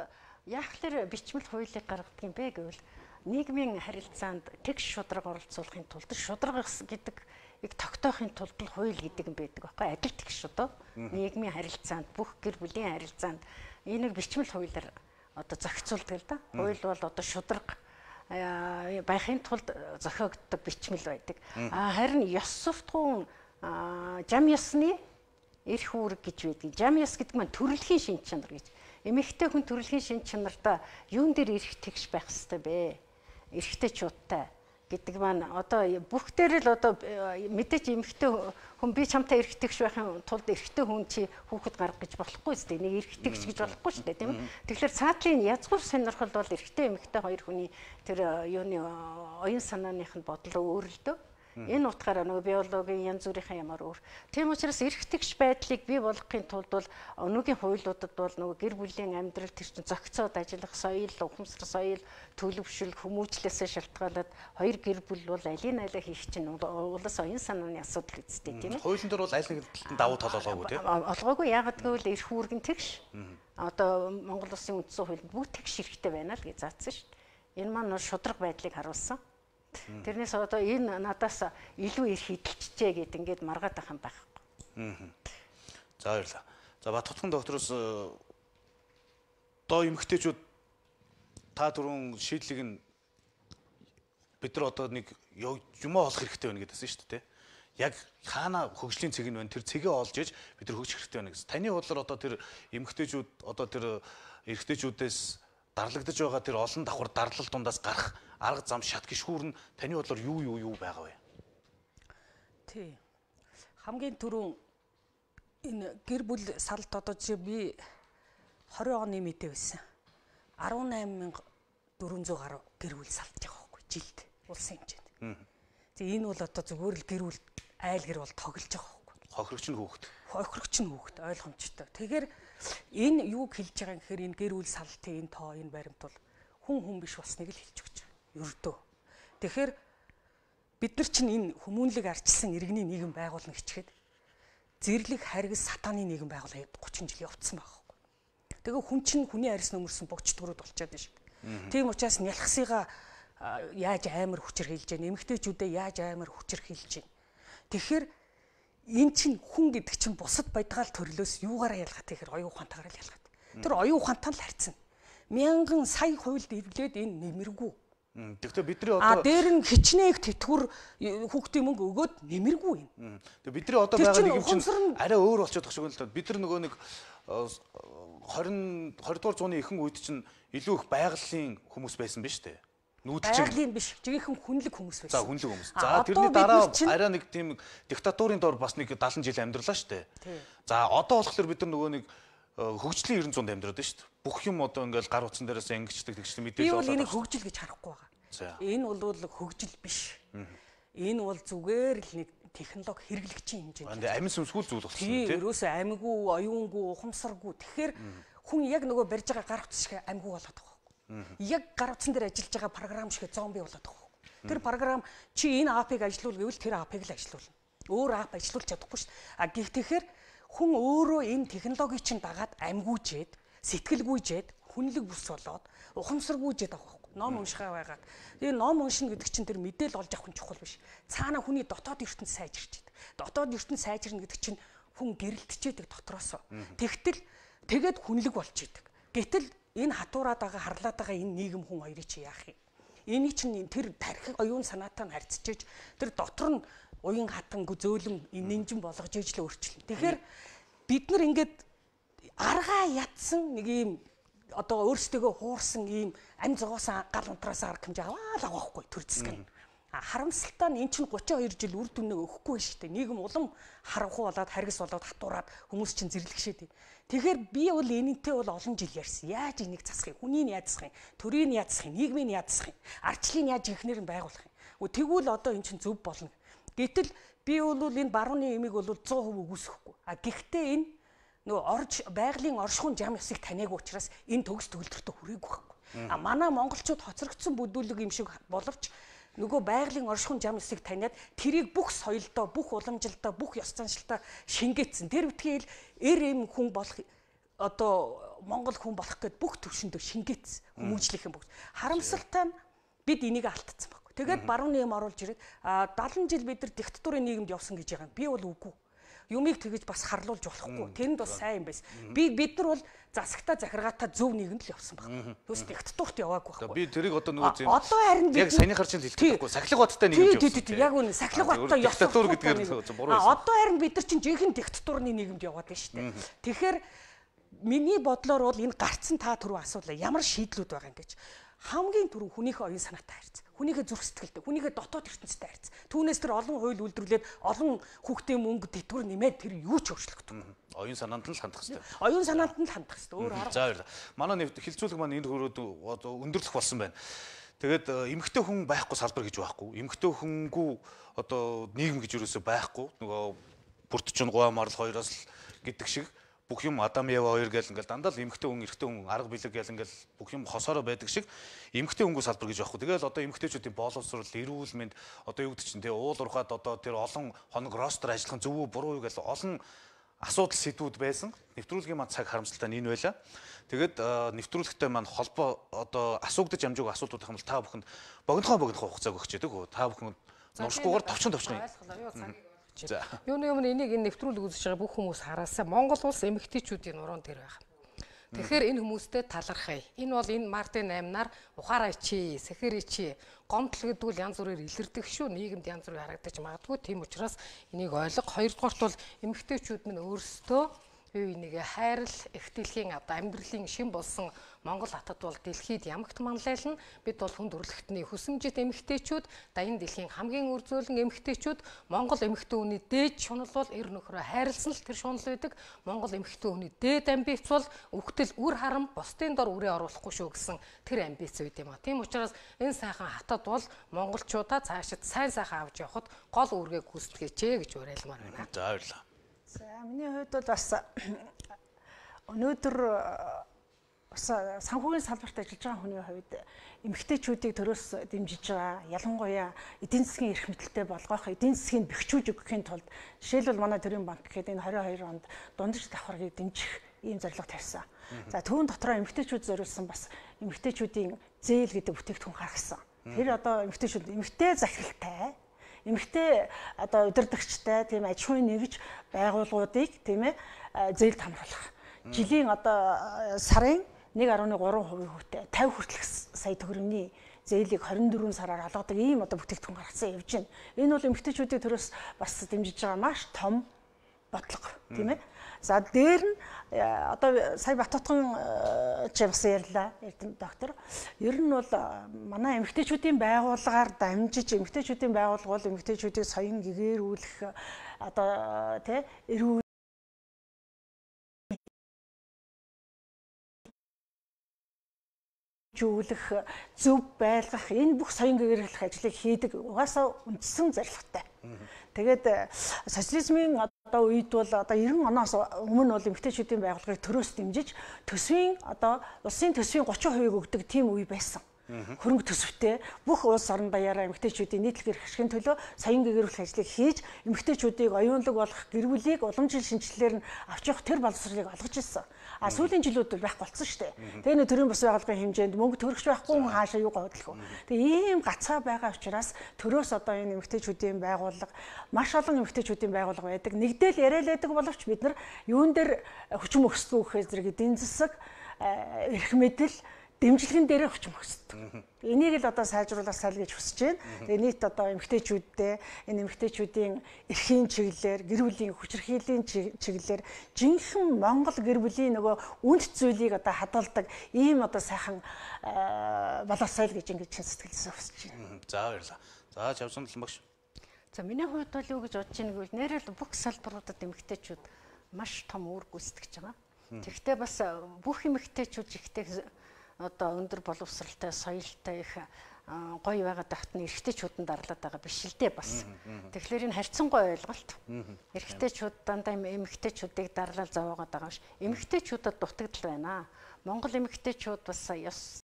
яг л бичмэл хуулийг гаргадаг юм бэ гэвэл нийгмийн харилцаанд тэгш шударга оролцуулахын тулд шударга гэдэг яг тогтоохын тулд л хууль гэдэг юм байдаг байхгүй адил тэгш одоо нийгмийн харилцаанд бүх гэр бүлийн харилцаанд энийг бичмэл хуулиар одоо зохицуулдаг л да. Хууль бол одоо шударга байхын тулд зохиогддог бичмэл байдаг. А харин ёс суртахуун жам ёсны эрх үүрэг гэж байдаг. Жам ёс гэдэг маань төрөлхийн шин чанар гэж. Эмэгтэй хүн төрөлхийн шин чанартаа юун дээр эрх тэгш байх хэвээр бэ? Эрхтэй чуудтай гэдэг маань одоо бүх дээр л одоо э, мэдээч эмэгтэй хүн би чамтай эргэтгэж байхын тулд эрэгтэй хүн чи хүүхэд гарах гэж болохгүй зү нэг эргэтгэж гэж болохгүй шүү дээ тийм үү Тэгэхээр цаатлын язгуур сонирхол бол эрэгтэй эмэгтэй хоёр хүний тэр э, юуны э, оюун санааных нь бодол өөрлөлтөө Энэ утгаараа нөгөө биологийн янз бүрийн ямар өөр. Тийм учраас эргэтгэж байдлыг бий болгохын тулд бол өнөөгийн хуулиудад бол нөгөө гэр бүлийн амьдрал тэр чинь зохицоод ажиллах соёл, ухамсар соёл, төлөвшил, хүмүүжлээсээ шалтгаалаад хоёр гэр бүл бол алийг айлаа хийх чинь улс оюун санааны асуудал үсттэй тийм ээ. Хуулийн дээр бол аль нэг талд давуу тал олгоогүй тийм ээ. Олгоогүй ягаад гэвэл эрх үүргэн тэгш. Одоо Монгол улсын үндсэн хуулинд бүгд тэгш хэрэгтэй байна л гэж заасан шүү дээ. Энэ маань шудраг байдлыг харуулсан. Тэрнээс одоо энэ надаас илүү их хідэлчжээ гэд ингээд маргаад ахын байхгүй. За баярлалаа. За Батхутхан доктороос э, доо эмгтээчүүд та түрүүн шийдлийг нь бид нар одоо нэг юм олох хэрэгтэй байна гэдээсэн шүү дээ. Яг хаана хөгжлийн цэг нь байна тэр цэгээ олж иж бид нар хөгжих хэрэгтэй байна гэсэн. Таны бодлоор одоо тэр эмгтээчүүд одоо тэр эрэгтэйчүүдээс дарлагдж байгаа тэр олон давхар дарлал дундаас гарах арга зам шат гişхүүр нь таны бодлоор юу юу юу байгаа вэ? Тий. Хамгийн түрүүн энэ гэр бүл салт одоо чи би 20 оны мэдээ байсан. 18400 гаруй гэр бүл салж байгаа байхгүй жилд улсын хэмжээнд. Тэгээ энэ бол одоо зүгээр л гэр бүл айл гэр бол тоглож байгаа байхгүй. Хохирогч нь хөөхт. Хохирогч нь хөөхт ойлгомжтой. Тэгэхээр энэ юуг хэлж байгаа юм гэхээр энэ гэр бүл салтын энэ тоо энэ баримт бол хүн хүн биш болсныг л хэлж өгч байгаа ердөө. Тэгэхээр бид нар чинь энэ хүмүүнлэг арчсан иргэний нийгэм байгуулна хичгээд зэрлэг харгас сатааны нийгэм байгуулаа 30 жил явцсан байхгүй. Тэгээ хүн чинь хүний арьс нөмөрсөн богч төрөд болчиход байна шүү. Тийм учраас нялхсыгаа яаж амар хүчээр хэлж гэн эмгтээчүүдээ яаж амар хүчээр хэлж гэн. Тэгэхээр эн чинь хүн гэдэг чинь бусад байдгаал төрлөөс юугаараа ялгаад тэгэхээр оюу ухаантайгаар л ялгаад. Тэр оюу ухаантай л харьцсан. Мянган сая хуйлд эвлээд энэ нэмэргүй Тэгвэл бидний одоо А дээр нь хичнээн их тэтгэр хүүхдийн мөнгө өгөөд нэмэргүй юм. Тэг бидний одоо байгаа нэг юм чинь арай өөр болчиход тах шиг байна л да. Бид нар нөгөө нэг 20 20 дугаар зууны ихэнх үед чинь илүү их байгалийн хүмүүс байсан биз дээ. Нүүдэлчин байгалийн биш, жинхэнэ хүнлэг хүмүүс байсан. За, хүнлэг хүмүүс. За, тэрний дараа арай нэг тийм диктатурын дор бас нэг 70 жил амьдралаа шүү дээ. За, одоо болохоор бид нар нөгөө нэг Э, хөгжлийн ерөн зүйнд амьдраад шүү дээ. Бүх юм одоо ингээл гар утсан дээрээс ангичдаг тэгшлэн мэдээлэл болоод. Би бол энийг хөгжил гэж харахгүй байгаа. Энэ бол хөгжил биш. Энэ бол зүгээр л нэг технологи хэрэглэгчийн хэмжээнд. Анд амин сүмсгүй зүйл болсон тийм. Тийм, ерөөсөө амигүй, оюунгүй, ухамсаргүй. Тэгэхээр хүн яг нөгөө барьж байгаа гар утс шиг амигүй болоод байгаа байхгүй. Яг гар утсан дээр ажиллаж байгаа програм шиг зомби болоод байгаа байхгүй. Тэр програм чи энэ апыг ажилуул гэвэл тэр апыг л ажилуулна. Өөр ап ажилуулж чадахгүй шүү дээ. А гих тэгэхээр хүн өөрөө энэ технологи чинь дагаад амгүйжээд сэтгэлгүйжээд хүнлэг бүс болоод ухамсаргүйжээд авах байхгүй. Ном уншихаа байгаад. Тэгээ ном уншина гэдэг чинь тэр мэдээл олж авах нь чухал биш. Цаана хүний дотоод ертөнд сайжирч идэг. Дотоод ертөнд сайжирна гэдэг чинь хүн гэрэлтчээдэг дотроос. Тэгтэл тэгэд хүнлэг болж идэг. Гэтэл энэ хатуураад байгаа харлаад байгаа энэ нийгэм хүн хоёрыг чи яах юм? Энийг чинь тэр тархи оюун санаатай нь харьцчиж тэр дотор нь уян хатан зөөлөн нэмжин болгож ижил өөрчлөн. Тэгэхээр бид нар ингээд аргаа ятсан нэг ийм одоо өөрсдөө хуурсан ийм амь зугаасан гал унтраас арга хэмжээ аваа л авахгүй төр зэсгэн. Харамсалтай нь эн чинь 32 жил үр дүнээ өгөхгүй шүү дээ. Нийгэм улам харанхуй болоод харгас болоод хатуураад хүмүүс чинь зэрлэгшээд байна. Тэгэхээр би бол энэнтэй бол олон жил ярьсан. Яаж энийг засах юм? Хүнийг яадсах юм? Төрийг яадсах юм? Нийгмийг яадсах юм? Арчлыг яаж ихнэр нь байгуулах юм? Тэгвэл одоо эн чинь зөв болно. Гэтэл би бол энэ барууны эмийг бол 100% үгүйсэхгүй. А гэхдээ энэ нөгөө орж байгалийн оршихуун зам ёсыг таниаг учраас энэ төгс төгөлдөртө хүрээгүй байхгүй. А манай монголчууд хоцрогдсон бүдүүлэг юм шиг боловч нөгөө байгалийн оршихуун зам ёсыг таниад тэрийг бүх соёлдоо, бүх уламжлалтаа, бүх ёс заншилтаа шингээцсэн. Тэр үтгийл эр эм хүн болох одоо монгол хүн болох гэд бүх төвшөндөө шингээцсэн. Хүмүүжлэх юм бүгд. Харамсалтай нь бид энийг алдсан баг. Тэгээд баруун нийгэм оруулж ирээд 70 жил бид нар диктатурын нийгэмд явсан гэж байгаа юм. Би бол үгүй юмыг тэгэж бас харлуулж болохгүй. Тэнд бас сайн юм байсан. Би бид нар бол засагтаа захиргаатай зөв нийгэмд л явсан байна. Төс диктатурт яваагүй байхгүй. Би тэрийг одоо нөгөө зэн одоо харин яг санийхар чинь хэлэх байхгүй. Сахилга баттай нийгэмд явсан. Тийм тийм яг үнэ сахилга баттай явсан. Диктатур гэдгээр буруу. А одоо харин бид нар чинь жинхэнэ диктатурны нийгэмд яваад байна шүү дээ. Тэгэхээр миний бодлоор бол энэ гарцсан та түрүү асуулаа. Ямар шийдлүүд байгаа юм гэж хамгийн түрүү хүнийхээ оюун санаатай харьцаа. Хүнийхээ зүрх сэтгэлтэй, хүнийхээ дотоод ертөнцтэй харьц. Түүнээс тэр олон хууль үйлдвэрлээд олон хүүхдийн мөнгө тэтгэр нэмээд тэр юу ч өөрчлөгдөв. Оюун санаанд нь л хандах хэрэгтэй. Оюун санаанд нь л хандах хэрэгтэй. Өөр арга. За баярлалаа. Манай хилцүүлэг маань энэ хөрөөд өндөрлөх болсон байна. Тэгээд эмгтэй хүн байхгүй салбар гэж байхгүй. Эмгтэй хүнгүү одоо нийгэм гэж юу өсөө байхгүй. Нөгөө бүрдчин гуамар л хоёроос л гэдэг шиг бүх юм Адам Ява хоёр гэл ингээл дандаа л эмхтэй хүн эрэгтэй хүн арга бэлэг гэл ингээл бүх юм хосоороо байдаг шиг эмхтэй хүнгүү салбар гэж явахгүй. Тэгэл одоо эмхтэйчүүдийн боловсрол, эрүүл мэнд одоо юу гэдэг чинь те уул урхаад одоо тэр олон хоног ростер ажиллах зөв үү буруу юу гэл олон асуудал сэдвүүд байсан. Нэвтрүүлгийн маань цаг харамсалтай нь энэ байлаа. Тэгэд нэвтрүүлэгтэй маань холбоо одоо асуугдаж амжаагүй асуудлууд хэмэл та бүхэнд богинохон богинохон хугацааг өгч өгдөг. Та бүхэн нуушгүйгээр товчхон товчхон. Ойлголоо. Юу цаг чинь. Юуны юм энийг энэ нэвтрүүлэг үзэж байгаа бүх хүмүүс хараасаа Монгол улс эмэгтэйчүүдийн уран дээр байгаа. Тэгэхээр энэ хүмүүстэй талархъя. Энэ бол энэ Мартын 8-наар ухаарай чи, сэхэр чи, гомдол гэдэг нь янз бүрээр илэрдэг шүү. Нийгэмд янз бүрээр харагдаж магадгүй. Тийм учраас энийг ойлго. Хоёрдугаарт бол эмэгтэйчүүд минь өөрсдөө бие бинийгээ хайрал, эхтэлхийн одоо амьдралын шин болсон Монгол хатад бол дэлхийд ямагт манлайлна. Бид бол хүнд өрлөгтний хүсэмжит эмэгтэйчүүд, дайны дэлхийн хамгийн үр зөөлөн эмэгтэйчүүд Монгол эмэгтэй хүний дээд шунал бол эр нөхрөө хайрлсан л тэр шунал байдаг. Монгол эмэгтэй хүний дээд амбиц бол өвгтөл үр харам бусдын дор үрээ оруулахгүй шүү гэсэн тэр амбиц үүд юм а. Тийм учраас энэ сайхан хатад бол монголчуудаа цаашид сайн сайхан авч явахад гол үүргээ гүйцэтгэж гэж уриалмаар байна. За баярлалаа. За миний хувьд бол бас өнөөдөр бас э, санхүүгийн салбарт ажиллаж байгаа хүний хувьд эмгтээчүүдийг төрөөс дэмжиж байгаа. Ялангуяа эдийн засгийн эрх мэдэлтэй болгох, эдийн засгийг бэхжүүлж өгөхийн тулд жишээлбэл манай төрийн банк гэхэд энэ 22 онд дундаж давхаргийг дэмжих ийм зорилго тавьсан. За түүн дотроо эмгтээчүүд зориулсан бас эмгтээчүүдийн зээл гэдэг бүтээгдэхүүн гаргасан. Тэр одоо эмгтээчүүд эмгтээ захиралтай эмгтээ одоо удирдахчтай тийм аж ахуйн нэгж байгууллагуудыг тийм ээ э, зээл тамруулах. Жилийн одоо э, сарын 1.3% хүртэл 50 хүртэлх сая төгрөмний зээлийг 24 сараар олгодог ийм одоо бүтээгдэхүүн гаргацсан явж байна. Энэ бол эмгтээчүүдийн төрөөс бас дэмжиж байгаа маш том бодлого тийм ээ. За дээр нь э, одоо сая Батутхан э, чи бас ярьлаа Эрдэм доктор. Ер нь бол э, манай эмгтээчүүдийн байгууллагаар дамжиж эмгтээчүүдийн байгууллага бол эмгтээчүүдийг соён гэгээрүүлэх одоо тий эрүүл хөгжүүлэх, зөв байлгах энэ бүх соён гэгэрхэх ажлыг хийдэг угаасаа үндсэн зорилготой. Тэгээд э, социализмын одоо үед бол одоо 90 оноос өмнө бол эмгтээчүүдийн байгууллагыг төрөөс дэмжиж төсвийн одоо улсын төсвийн 30% өгдөг тийм үе байсан хөрөнгө төсөвтэй бүх улс орон даяараа эмэгтэйчүүдийн нийтлэг эрхшгийн төлөө саяын гэгэрүүлэх ажлыг хийж эмэгтэйчүүдийг оюунлаг болох гэрүүлийг улам жил шинжилгээр нь авч явах тэр боловсролыг олгож ирсэн. А сүүлийн жилүүд бол байх болсон шүү дээ. Тэгээ нөө төрийн бас байгуулгын хэмжээнд мөнгө төрөгч байхгүй хүн хаашаа юу годлох вэ? Тэгээ ийм гацаа байгаа учраас төрөөс одоо энэ эмэгтэйчүүдийн байгууллага маш олон эмэгтэйчүүдийн байгууллага байдаг. Нэгдэл яриалдаг боловч бид нар юун дээр хүчин өгсдгүү гэхээр зэрэг эдийн засаг э, эрх мэдэл дэмжлэгэн дээрээ очим өгсдөг. Энийг л одоо сайжруулах сал гэж хүсэж байна. Тэгээ нийт одоо эмгтээчүүддээ энэ эмгтээчүүдийн эрхийн чиглэлээр, гэр бүлийн хүчирхийллийн чиглэлээр жинхэнэ Монгол гэр бүлийн нөгөө үнд зүйлийг одоо хадгалдаг ийм одоо сайхан э, боловсойл гэж ингэж сэтгэлээсээ хүсэж байна. За баярлалаа. За чавсан талбагш. За миний хувьд бол юу гэж бодож байна гэвэл нээрэл бүх салбаруудад эмгтээчүүд маш том үүрэг гүйцэтгэж байгаа. Тэгвэл бас э, бүх эмгтээчүүд ихтэй одоо өндөр боловсралтай, соёлтой их гоё байгаа дахтны эрэгтэйчүүдэн дарлаад байгаа биш л дээ бас. Тэгэхээр энэ харьцан гоё ойлголт. Эрэгтэйчүүд дандаа эмэгтэйчүүдийг дарлал зовоогоод байгаа ш. Эмэгтэйчүүдэд дутагдал байна. Монгол эмэгтэйчүүд бас ёс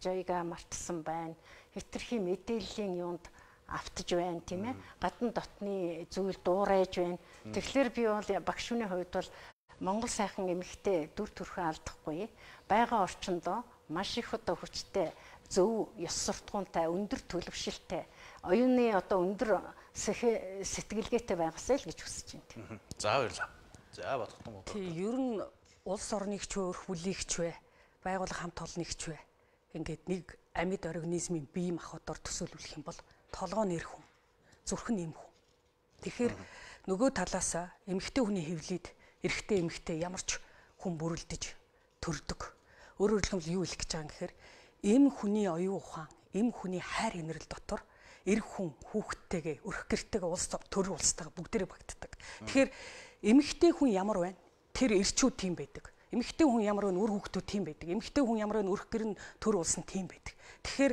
жайга мартсан байна. Хитрхи мэдээллийн юунд автж байна тийм ээ. Гадна дотны зүйл дуурайж байна. Тэгэхээр би бол багш шүний хувьд бол Монгол сайхан эмэгтэй дүр төрхөө алдахгүй байгаа орчиндөө маш их одоо хүчтэй зөв ёс суртахуунтай өндөр төлөвшөлтэй оюуны одоо өндөр сэтгэлгээтэй байгаасай л гэж хүсэж байна. За баярлалаа. За бодох юм уу? Тийм, ер нь улс орныг ч өөрх бүлийг ч вэ байгуулах хамт олныг ч вэ. Ингээд нэг амьд оргинизмын бие махбодоор төсөөлүүлэх юм бол толгоо нэр хүн. Зүрх нь эм хүн. Тэгэхээр нөгөө талаасаа эмгхтэй хүний хөвлөд эрэгтэй эмгхтэй ямар ч хүн бүрлдэж төрдөг. Өөрөөр хэлбэл юу хэлэх гэж байгаа юм гэхээр эм хүний оюун ухаан, эм хүний хайр инэрл дотор эр хүн хүүхэдтэйгээ өрх гэртэйгээ улс төр улстайгаа бүгдээрээ багтдаг. Тэгэхээр эмэгтэй хүн ямар байна? Тэр ирчүүд тийм байдаг. Эмэгтэй хүн ямар байна? Үр хүүхдүүд тийм байдаг. Эмэгтэй хүн ямар байна? Өрх гэр нь төр улс нь тийм байдаг. Тэгэхээр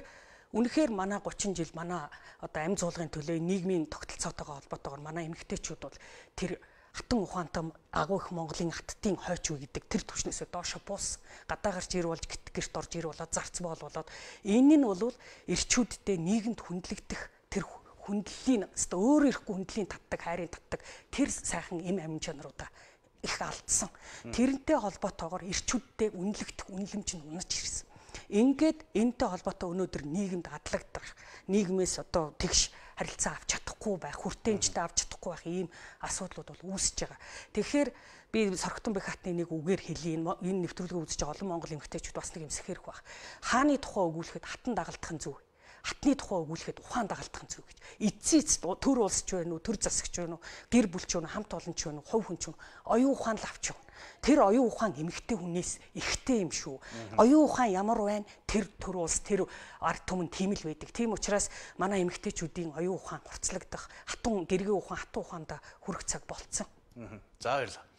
Үнэхээр манай 30 жил манай одоо амь зуулгын төлөө нийгмийн тогтолцоотойгоо холбоотойгоор манай эмэгтэйчүүд бол тэр хатан ухаантай агуу их Монголын хаттын хойч үе гэдэг тэр төвчнөөсөө доошо буус гадаа гарч ир болж гит гэрт орж ир болоод зарц боол болоод энэ нь бол ирчүүдтэй нийгэмд хүндлэгдэх тэр хүндллийн хэвээ өөр их хүндлийн татдаг хайрын татдаг тэр сайхан эм амин чанаруудаа их алдсан. Тэрнтэй холбоотойгоор ирчүүдтэй үнэлэгдэх үнэлэмж нь унаж ирсэн. Ингээд энтэй холбоотой өнөөдөр нийгэмд адлагдах, нийгмээс одоо тэгш харилцаа авч чадахгүй байх, хүртээмжтэй авч чадахгүй байх ийм асуудлууд бол үүсэж байгаа. Тэгэхээр би сорготон бэх хатны нэг үгээр хэлий энэ нэвтрүүлгээ үзэж байгаа олон монгол эмэгтэйчүүд бас нэг юмсэх хэрэг баг. Хааны тухай өгүүлэхэд хатан дагалдах нь зөв хатны тухай өгүүлэхэд ухаан дагалдах зүг гэж. Эцсийн эцэд төр улс ч байна уу, төр засаг ч байна уу, гэр бүл ч байна уу, хамт олон ч байна уу, хувь хүн ч байна уу, оюун ухаан л авч явна. Тэр оюун ухаан эмгэгтэй хүнээс ихтэй юм шүү. Оюун ухаан ямар байна? Тэр төр улс, тэр ард түмэн тийм л байдаг. Тийм учраас манай эмгэгтэйчүүдийн оюун ухаан хурцлагдах, хатун гэргийн ухаан, хатуу ухаанда хүрэх цаг болцсон. За баярлалаа.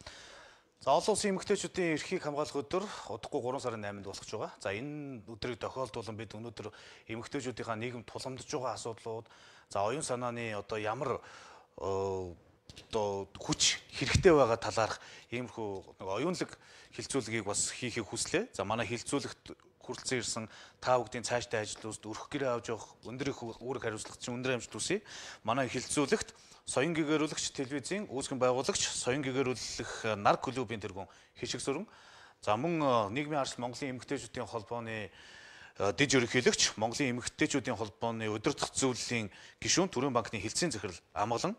За олон улсын эмэгтэйчүүдийн эрхийг хамгаалах өдөр удахгүй 3 сарын 8-нд болох байгаа. За энэ өдрийг тохиолдуулан бид өнөөдөр эмэгтэйчүүдийнхаа нийгэм туламдж байгаа асуудлууд, за оюун санааны одоо ямар одоо хүч хэрэгтэй байгаа талаарх иймэрхүү оюунлаг хилцүүлгийг бас хийхийг хүслээ. За манай хилцүүлэгт хүрэлцэн ирсэн та бүдгийн цаашдаа ажил үст өрх гэрээ авч явах өндөр их үүрэг хариуцлага чинь өндөр амжилт хүсье. Манай хилцүүлэгт соён гэгэрүүлэгч телевизийн үүсгэн байгуулагч соён гэгэрүүлэх э, нар клубын тэргүүн хишиг сүрэн за мөн э, нийгмийн арчил Монголын эмэгтэйчүүдийн холбооны э, диж ерөнхийлөгч Монголын эмэгтэйчүүдийн холбооны удирдах зөвлөлийн гишүүн төрийн банкны хилцээний захирал амглан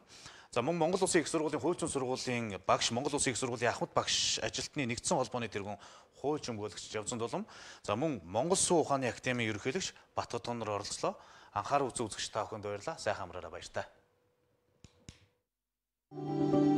За мөн Монгол Улсын их сургуулийн хууль зүйн сургуулийн багш Монгол Улсын их сургуулийн ахмад багш ажилтны нэгдсэн холбооны тэргүүн хууль зөмбөлөгч Явзан Дулам за мөн Монгол Суу ухааны академийн ерөнхийлөгч Батгад Тонор оролцлоо анхаарал үзүү үзэгч та бүхэнд баярлалаа сайхан амраараа баяр таа Thank you.